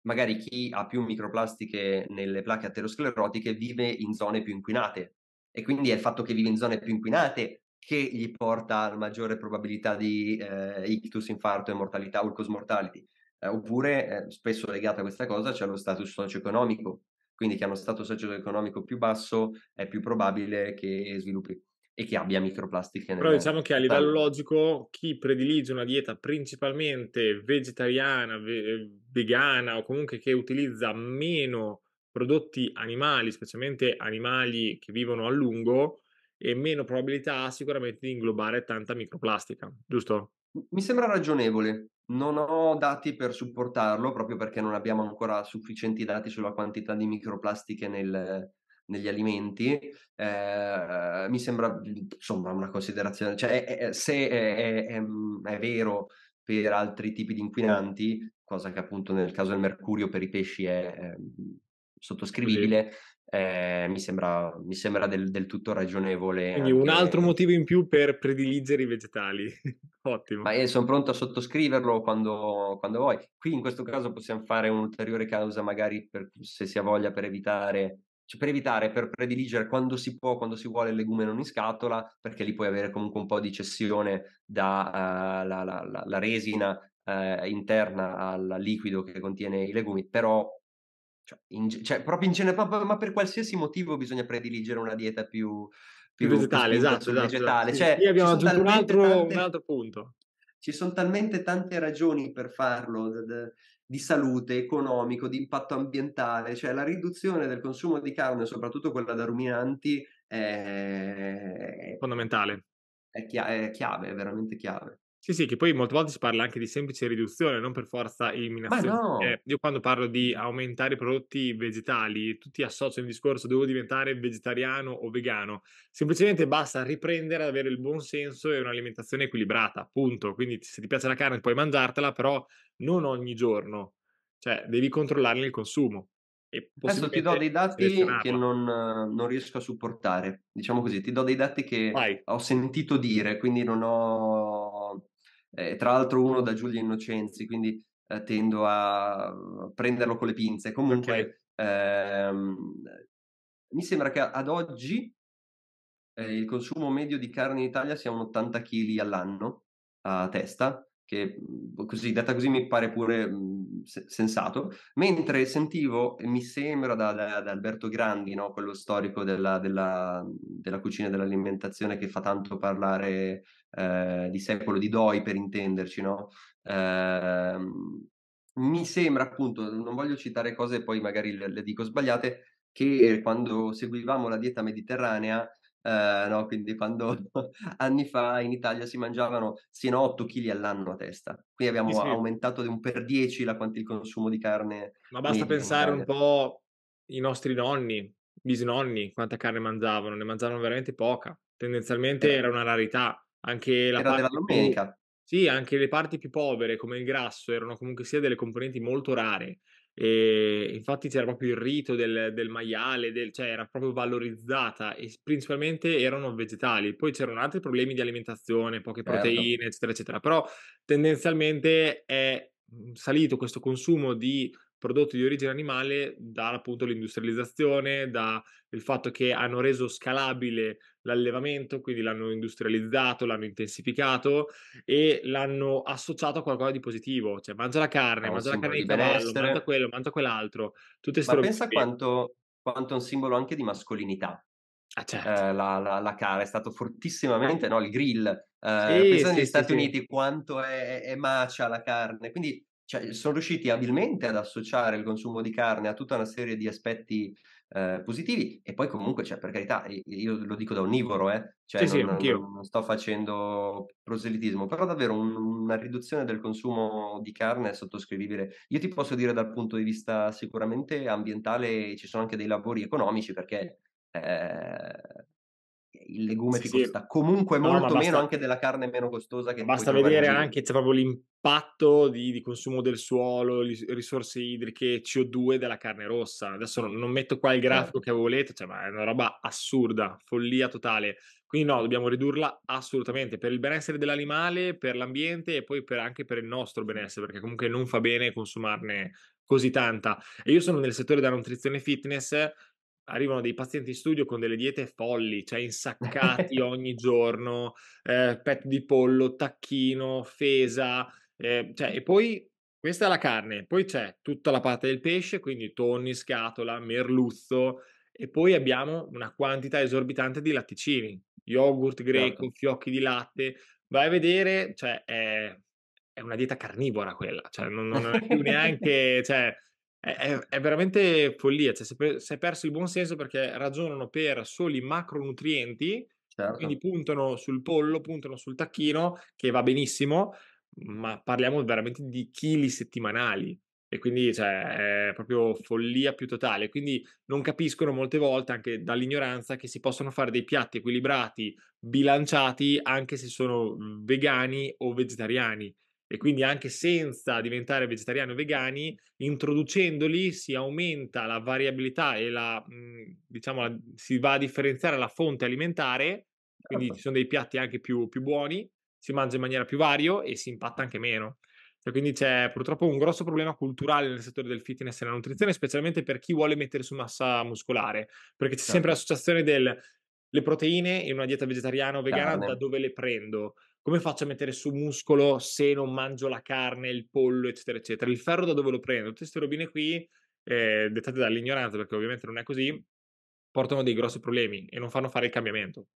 magari chi ha più microplastiche nelle placche aterosclerotiche vive in zone più inquinate e quindi è il fatto che vive in zone più inquinate che gli porta a maggiore probabilità di eh, ictus, infarto e mortalità ulcus mortality. Eh, oppure, eh, spesso legata a questa cosa, c'è lo status socio-economico quindi che hanno stato socio-economico più basso, è più probabile che sviluppi e che abbia microplastiche. Però nelle... diciamo che a livello logico chi predilige una dieta principalmente vegetariana, ve- vegana o comunque che utilizza meno prodotti animali, specialmente animali che vivono a lungo, e meno probabilità sicuramente di inglobare tanta microplastica, giusto? Mi sembra ragionevole. Non ho dati per supportarlo proprio perché non abbiamo ancora sufficienti dati sulla quantità di microplastiche nel, negli alimenti. Eh, mi sembra insomma una considerazione, cioè, è, è, se è, mm, è, vero per altri tipi di inquinanti, cosa che appunto nel caso del mercurio per i pesci è ehm, sottoscrivibile, eh, mi sembra, mi sembra del, del, tutto ragionevole. Quindi un altro motivo in più per prediligere i vegetali. Ottimo. Ma io eh, sono pronto a sottoscriverlo quando, quando, vuoi. Qui in questo caso possiamo fare un'ulteriore causa, magari per, se si ha voglia, per evitare, cioè per evitare, per prediligere quando si può, quando si vuole il legume non in scatola, perché lì puoi avere comunque un po' di cessione dalla eh, uh, la, la, la, resina uh, interna al liquido che contiene i legumi, però cioè, in, cioè, proprio in generale, ma per qualsiasi motivo bisogna prediligere una dieta più, più, più vegetale, più esatto, esatto, vegetale. Esatto. esatto. Cioè, sì, abbiamo aggiunto un altro, tante, un altro, punto. Ci sono talmente tante ragioni per farlo, d- d- di salute, economico, di impatto ambientale, cioè la riduzione del consumo di carne, soprattutto quella da ruminanti, è fondamentale. È, chi- è chiave, è veramente chiave. Sì, sì, che poi molte volte si parla anche di semplice riduzione, non per forza eliminazione. No. Eh, io quando parlo di aumentare i prodotti vegetali, tutti associano il discorso devo diventare vegetariano o vegano. Semplicemente basta riprendere ad avere il buon senso e un'alimentazione equilibrata, punto. Quindi se ti piace la carne puoi mangiartela, però non ogni giorno. Cioè, devi controllarne il consumo. Adesso ti do dei dati che non, non, riesco a supportare, diciamo così, ti do dei dati che Vai. ho sentito dire, quindi non ho eh, tra l'altro uno da Giulia Innocenzi, quindi eh, tendo a prenderlo con le pinze. Comunque, okay. ehm, mi sembra che ad oggi eh, il consumo medio di carne in Italia sia un 80 kg all'anno a testa, che mm, così, detta così mi pare pure mh, mm, sensato, mentre sentivo, mi sembra da, da, da Alberto Grandi, no? quello storico della, della, della cucina e dell'alimentazione che fa tanto parlare eh, di secolo di Doi per intenderci, no? Eh, mi sembra appunto, non voglio citare cose poi magari le, le dico sbagliate, che quando seguivamo la dieta mediterranea, eh, no? quindi quando anni fa in Italia si mangiavano sino a 8 kg all'anno a testa, qui abbiamo sì, sì. aumentato di un per 10 la, quanti, il consumo di carne. Ma basta pensare un po' i nostri nonni, bisnonni, quanta carne mangiavano, ne mangiavano veramente poca, tendenzialmente eh. era una rarità anche la Era parte della domenica. Più, sì, anche le parti più povere come il grasso erano comunque sia delle componenti molto rare. E infatti c'era proprio il rito del, del maiale, del, cioè era proprio valorizzata e principalmente erano vegetali. Poi c'erano altri problemi di alimentazione, poche certo. proteine, eccetera, eccetera. Però tendenzialmente è mhmm, salito questo consumo di prodotti di origine animale da appunto l'industrializzazione, dal fatto che hanno reso scalabile l'allevamento, quindi l'hanno industrializzato, l'hanno intensificato e l'hanno associato a qualcosa di positivo, cioè mangia la carne, oh, mangia la carne di cavallo, mangia quello, mangia quell'altro, tutte Ma pensa quanto, quanto è un simbolo anche di mascolinità, Ah, certo. eh, la, la, la, cara è stato fortissimamente no? il grill eh, sì, penso negli sì, Stati sì. Uniti quanto è, è, macia la carne quindi cioè, sono riusciti abilmente ad associare il consumo di carne a tutta una serie di aspetti eh, positivi e poi comunque, cioè, per carità, io lo dico da onnivoro, eh, cioè, sì, non, sì, non, sto facendo proselitismo, però davvero un, una riduzione del consumo di carne è sottoscrivibile. Io ti posso dire dal punto di vista sicuramente ambientale ci sono anche dei lavori economici perché... Eh, il legume sì, ti costa comunque no, molto basta, meno anche della carne meno costosa che basta vedere anche c'è proprio l'impatto di, di, consumo del suolo risorse idriche CO2 della carne rossa adesso non, non metto qua il certo. grafico eh. che avevo letto cioè, ma è una roba assurda follia totale quindi no dobbiamo ridurla assolutamente per il benessere dell'animale per l'ambiente e poi per, anche per il nostro benessere perché comunque non fa bene consumarne così tanta e io sono nel settore della nutrizione fitness arrivano dei pazienti in studio con delle diete folli, cioè insaccati ogni giorno, eh, petto di pollo, tacchino, fesa, eh, cioè, e poi questa è la carne, poi c'è tutta la parte del pesce, quindi tonni, scatola, merluzzo, e poi abbiamo una quantità esorbitante di latticini, yogurt certo. greco, certo. fiocchi di latte, vai a vedere, cioè, è, è una dieta carnivora quella, cioè, non, non è più neanche... Cioè, è, è, è veramente follia, cioè, si è, perso il buon senso perché ragionano per soli macronutrienti, certo. quindi puntano sul pollo, puntano sul tacchino, che va benissimo, ma parliamo veramente di chili settimanali e quindi cioè, eh. è proprio follia più totale. Quindi non capiscono molte volte, anche dall'ignoranza, che si possono fare dei piatti equilibrati, bilanciati, anche se sono vegani o vegetariani e quindi anche senza diventare vegetariani o vegani, introducendoli si aumenta la variabilità e la, mhmm, diciamo, si va a differenziare la fonte alimentare, quindi certo. ci sono dei piatti anche più, più buoni, si mangia in maniera più vario e si impatta anche meno. E quindi c'è purtroppo un grosso problema culturale nel settore del fitness e della nutrizione, specialmente per chi vuole mettere su massa muscolare, perché c'è sempre certo. l'associazione delle proteine in una dieta vegetariana o vegana, da dove le prendo? come faccio a mettere su muscolo se non mangio la carne, il pollo, eccetera, eccetera? Il ferro da dove lo prendo? Tutte queste robine qui, eh, dettate dall'ignoranza, perché ovviamente non è così, portano dei grossi problemi e non fanno fare il cambiamento.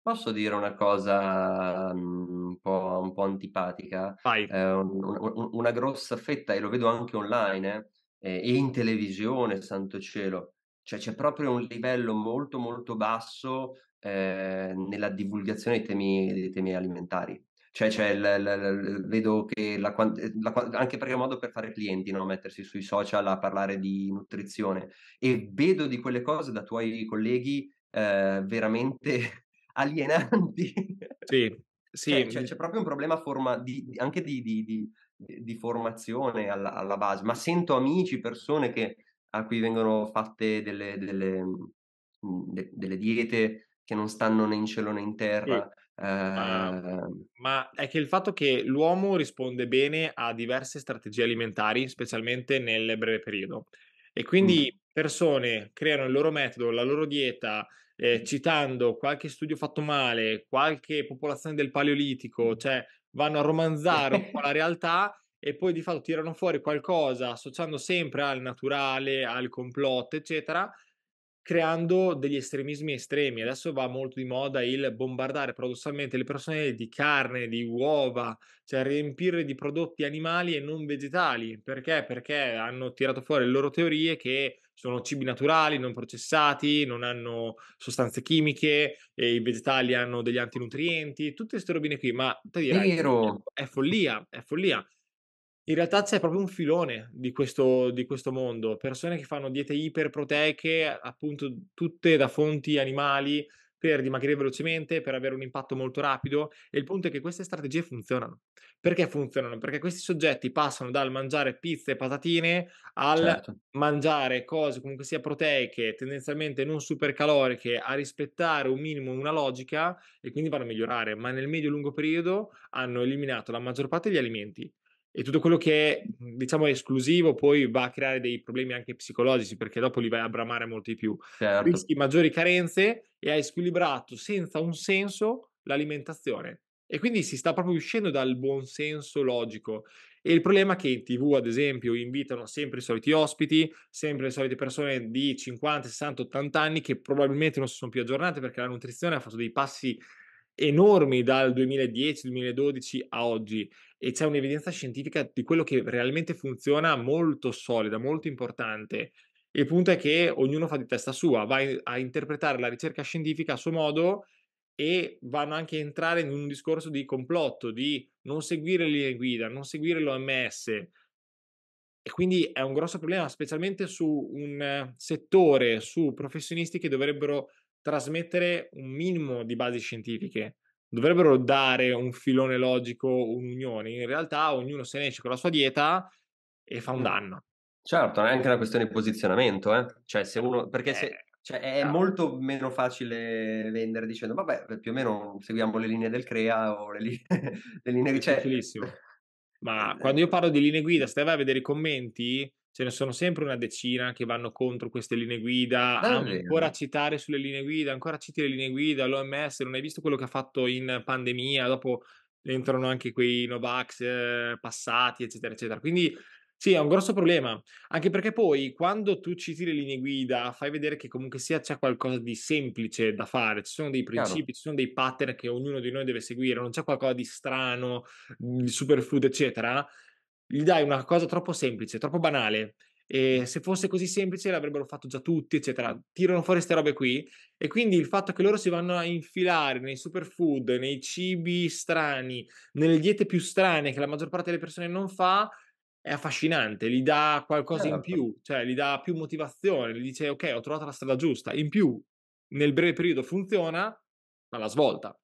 Posso dire una cosa mm, un po', un po antipatica? Eh, un, un, una grossa fetta, e lo vedo anche online eh, e in televisione, santo cielo. Cioè c'è proprio un livello molto molto basso eh, nella divulgazione dei temi, dei temi alimentari. Cioè, cioè l, l, vedo che la, eh, la, anche perché è un modo per fare clienti, no? mettersi sui social a parlare di nutrizione. E vedo di quelle cose da tuoi colleghi eh, veramente alienanti. Sì, sì. Cioè, cioè, c'è proprio un problema forma di, anche di, di, di formazione alla, alla, base, ma sento amici, persone che, a cui vengono fatte delle, delle, mm, delle diete che non stanno né in cielo né in terra. Sì. Eh... Ma, ehm ma, è che il fatto che l'uomo risponde bene a diverse strategie alimentari, specialmente nel breve periodo, e quindi persone creano il loro metodo, la loro dieta, eh, citando qualche studio fatto male, qualche popolazione del paleolitico, cioè vanno a romanzare un po' la realtà e poi di fatto tirano fuori qualcosa associando sempre al naturale, al complotto, eccetera creando degli estremismi estremi. Adesso va molto di moda il bombardare paradossalmente le persone di carne, di uova, cioè riempire di prodotti animali e non vegetali. Perché? Perché hanno tirato fuori le loro teorie che sono cibi naturali, non processati, non hanno sostanze chimiche, i vegetali hanno degli antinutrienti, tutte queste robine qui, ma te dirai, è follia, è follia. In realtà c'è proprio un filone di questo, di questo mondo, persone che fanno diete iperproteiche, appunto tutte da fonti animali, per dimagrire velocemente, per avere un impatto molto rapido e il punto è che queste strategie funzionano. Perché funzionano? Perché questi soggetti passano dal mangiare pizze e patatine al certo. mangiare cose comunque sia proteiche, tendenzialmente non super caloriche, a rispettare un minimo, una logica e quindi vanno a migliorare, ma nel medio-lungo periodo hanno eliminato la maggior parte degli alimenti e tutto quello che è, mhmm, diciamo, esclusivo poi va a creare dei problemi anche psicologici perché dopo li vai a bramare molto di più. Certo. Rischi maggiori carenze e hai squilibrato senza un senso l'alimentazione. E quindi si sta proprio uscendo dal buon senso logico. E il problema è che in tv, ad esempio, invitano sempre i soliti ospiti, sempre le solite persone di 50, 60, 80 anni che probabilmente non si sono più aggiornate perché la nutrizione ha fatto dei passi enormi dal 2010-2012 a oggi e c'è un'evidenza scientifica di quello che realmente funziona molto solida, molto importante. Il punto è che ognuno fa di testa sua, va a interpretare la ricerca scientifica a suo modo e vanno anche a entrare in un discorso di complotto, di non seguire le linee guida, non seguire l'OMS. E quindi è un grosso problema, specialmente su un settore, su professionisti che dovrebbero trasmettere un minimo di basi scientifiche, dovrebbero dare un filone logico, un'unione. In realtà ognuno se ne esce con la sua dieta e fa un danno. Certo, è anche una questione di posizionamento, eh? cioè se uno, perché eh, se, cioè è molto meno facile vendere dicendo vabbè più o meno seguiamo le linee del CREA o le, li... le linee, le cioè... ma eh, eh. quando io parlo di linee guida, se vai a vedere i commenti, ce ne sono sempre una decina che vanno contro queste linee guida, Davvero? ancora citare sulle linee guida, ancora citi le linee guida, l'OMS, non hai visto quello che ha fatto in pandemia, dopo entrano anche quei Novax eh, passati, eccetera, eccetera. Quindi sì, è un grosso problema, anche perché poi quando tu citi le linee guida fai vedere che comunque sia c'è qualcosa di semplice da fare, ci sono dei principi, Chiaro. ci sono dei pattern che ognuno di noi deve seguire, non c'è qualcosa di strano, mm, di superfood, eccetera gli dai una cosa troppo semplice, troppo banale. E se fosse così semplice l'avrebbero fatto già tutti, eccetera. Tirano fuori queste robe qui e quindi il fatto che loro si vanno a infilare nei superfood, nei cibi strani, nelle diete più strane che la maggior parte delle persone non fa, è affascinante, gli dà qualcosa certo. in più, cioè gli dà più motivazione, gli dice ok, ho trovato la strada giusta, in più nel breve periodo funziona, ma la svolta.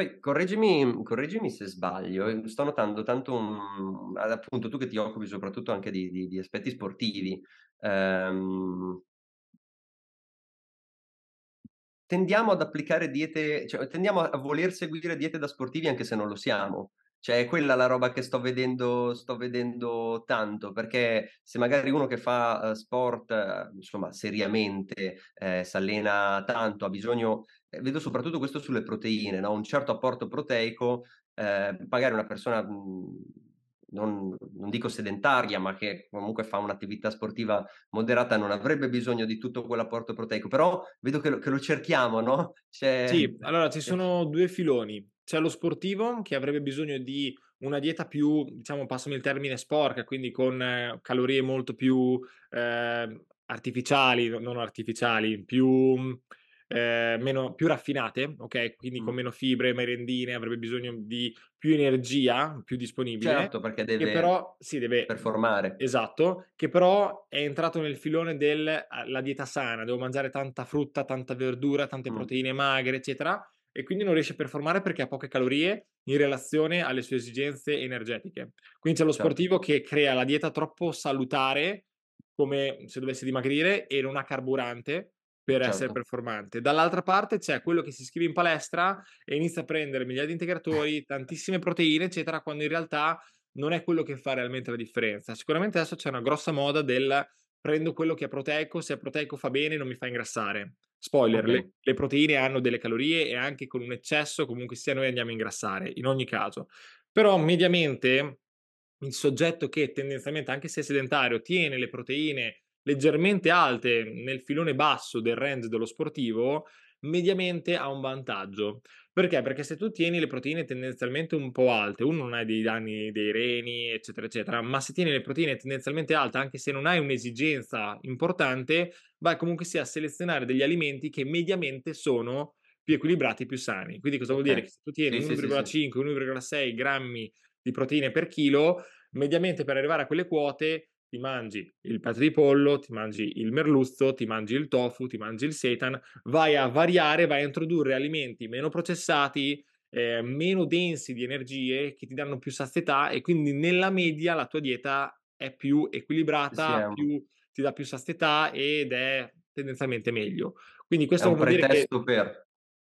Poi correggimi, correggimi, se sbaglio, eh, sto notando tanto, un, appunto, tu che ti occupi soprattutto anche di, di, di aspetti sportivi, ehm, tendiamo ad applicare diete, cioè, tendiamo a voler seguire diete da sportivi anche se non lo siamo. Cioè, è quella la roba che sto vedendo, sto vedendo tanto, perché se magari uno che fa eh, sport, eh, insomma, seriamente, eh, si allena tanto, ha bisogno eh, vedo soprattutto questo sulle proteine, no? un certo apporto proteico, eh, magari una persona mhmm, non, non, dico sedentaria, ma che comunque fa un'attività sportiva moderata, non avrebbe bisogno di tutto quell'apporto proteico, però vedo che lo, che lo cerchiamo, no? C'è... Sì, allora ci eh. sono due filoni. C'è lo sportivo che avrebbe bisogno di una dieta più, diciamo, passami il termine, sporca, quindi con eh, calorie molto più eh, artificiali, non artificiali, più mhmm, eh, meno, più raffinate, ok? Quindi mm. con meno fibre, merendine, avrebbe bisogno di più energia, più disponibile. Certo, perché deve, che però, sì, deve performare. Esatto, che però è entrato nel filone della ah, dieta sana, devo mangiare tanta frutta, tanta verdura, tante mm. proteine magre, eccetera, e quindi non riesce a performare perché ha poche calorie in relazione alle sue esigenze energetiche. Quindi c'è lo certo. sportivo che crea la dieta troppo salutare, come se dovesse dimagrire, e non ha carburante, per certo. essere performante. Dall'altra parte c'è quello che si iscrive in palestra e inizia a prendere migliaia di integratori, tantissime proteine, eccetera, quando in realtà non è quello che fa realmente la differenza. Sicuramente adesso c'è una grossa moda del prendo quello che è proteico, se è proteico fa bene, non mi fa ingrassare. Spoiler, okay. le, le, proteine hanno delle calorie e anche con un eccesso comunque sia noi andiamo a ingrassare, in ogni caso. Però mediamente il soggetto che tendenzialmente, anche se è sedentario, tiene le proteine leggermente alte nel filone basso del range dello sportivo, mediamente ha un vantaggio. Perché? Perché se tu tieni le proteine tendenzialmente un po' alte, uno non hai dei danni dei reni, eccetera, eccetera, ma se tieni le proteine tendenzialmente alte, anche se non hai un'esigenza importante, vai comunque sia a selezionare degli alimenti che mediamente sono più equilibrati più sani. Quindi cosa vuol dire? che se tu tieni sì, 1,5, sì, sì. 1,6 grammi di proteine per chilo, mediamente per arrivare a quelle quote ti mangi il patri di pollo, ti mangi il merluzzo, ti mangi il tofu, ti mangi il seitan, vai a variare, vai a introdurre alimenti meno processati, eh, meno densi di energie, che ti danno più sazietà e quindi nella media la tua dieta è più equilibrata, sì, più, ti dà più sazietà ed è tendenzialmente meglio. Quindi questo è un pretesto che... per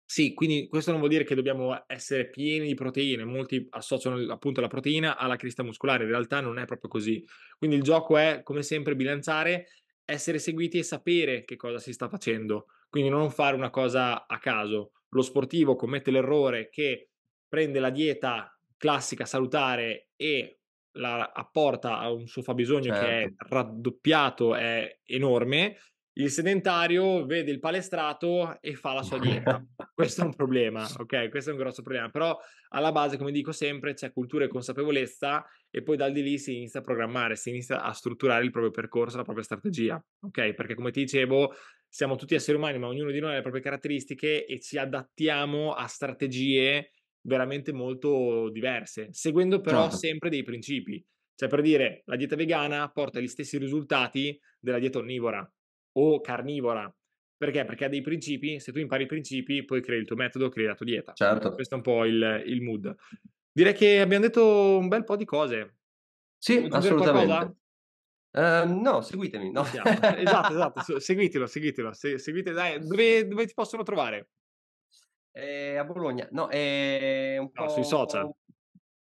sì, quindi questo non vuol dire che dobbiamo essere pieni di proteine, molti associano appunto la proteina alla crista muscolare, in realtà non è proprio così. Quindi il gioco è, come sempre, bilanciare, essere seguiti e sapere che cosa si sta facendo, quindi non fare una cosa a caso. Lo sportivo commette l'errore che prende la dieta classica salutare e la apporta a un suo fabbisogno certo. che è certo. raddoppiato, è enorme, il sedentario vede il palestrato e fa la sua dieta. questo è un problema, ok? Questo è un grosso problema. Però alla base, come dico sempre, c'è cultura e consapevolezza e poi dal di lì si inizia a programmare, si inizia a strutturare il proprio percorso, la propria strategia, ok? Perché come ti dicevo, siamo tutti esseri umani, ma ognuno di noi ha le proprie caratteristiche e ci adattiamo a strategie veramente molto diverse, seguendo però certo. sempre dei principi. Cioè, per dire, la dieta vegana porta gli stessi risultati della dieta onnivora, o carnivora. Perché? Perché ha dei principi, se tu impari i principi poi crei il tuo metodo, crei la tua dieta. Certo. Questo è un po' il, il mood. Direi che abbiamo detto un bel po' di cose. Sì, assolutamente. Uh, no, seguitemi. No. esatto, esatto, seguitelo, seguitelo. Se, seguite, dai, dove, dove, ti possono trovare? Eh, a Bologna. No, eh, un no, po', sui social.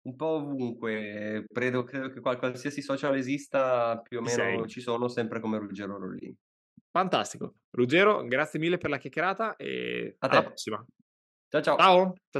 Un po' ovunque. Credo, credo che qual- qualsiasi social esista, più o meno Sei. ci sono sempre come Ruggero Rollini. Fantastico. Ruggero, grazie mille per la chiacchierata e alla prossima. Ciao ciao. Ciao. ciao.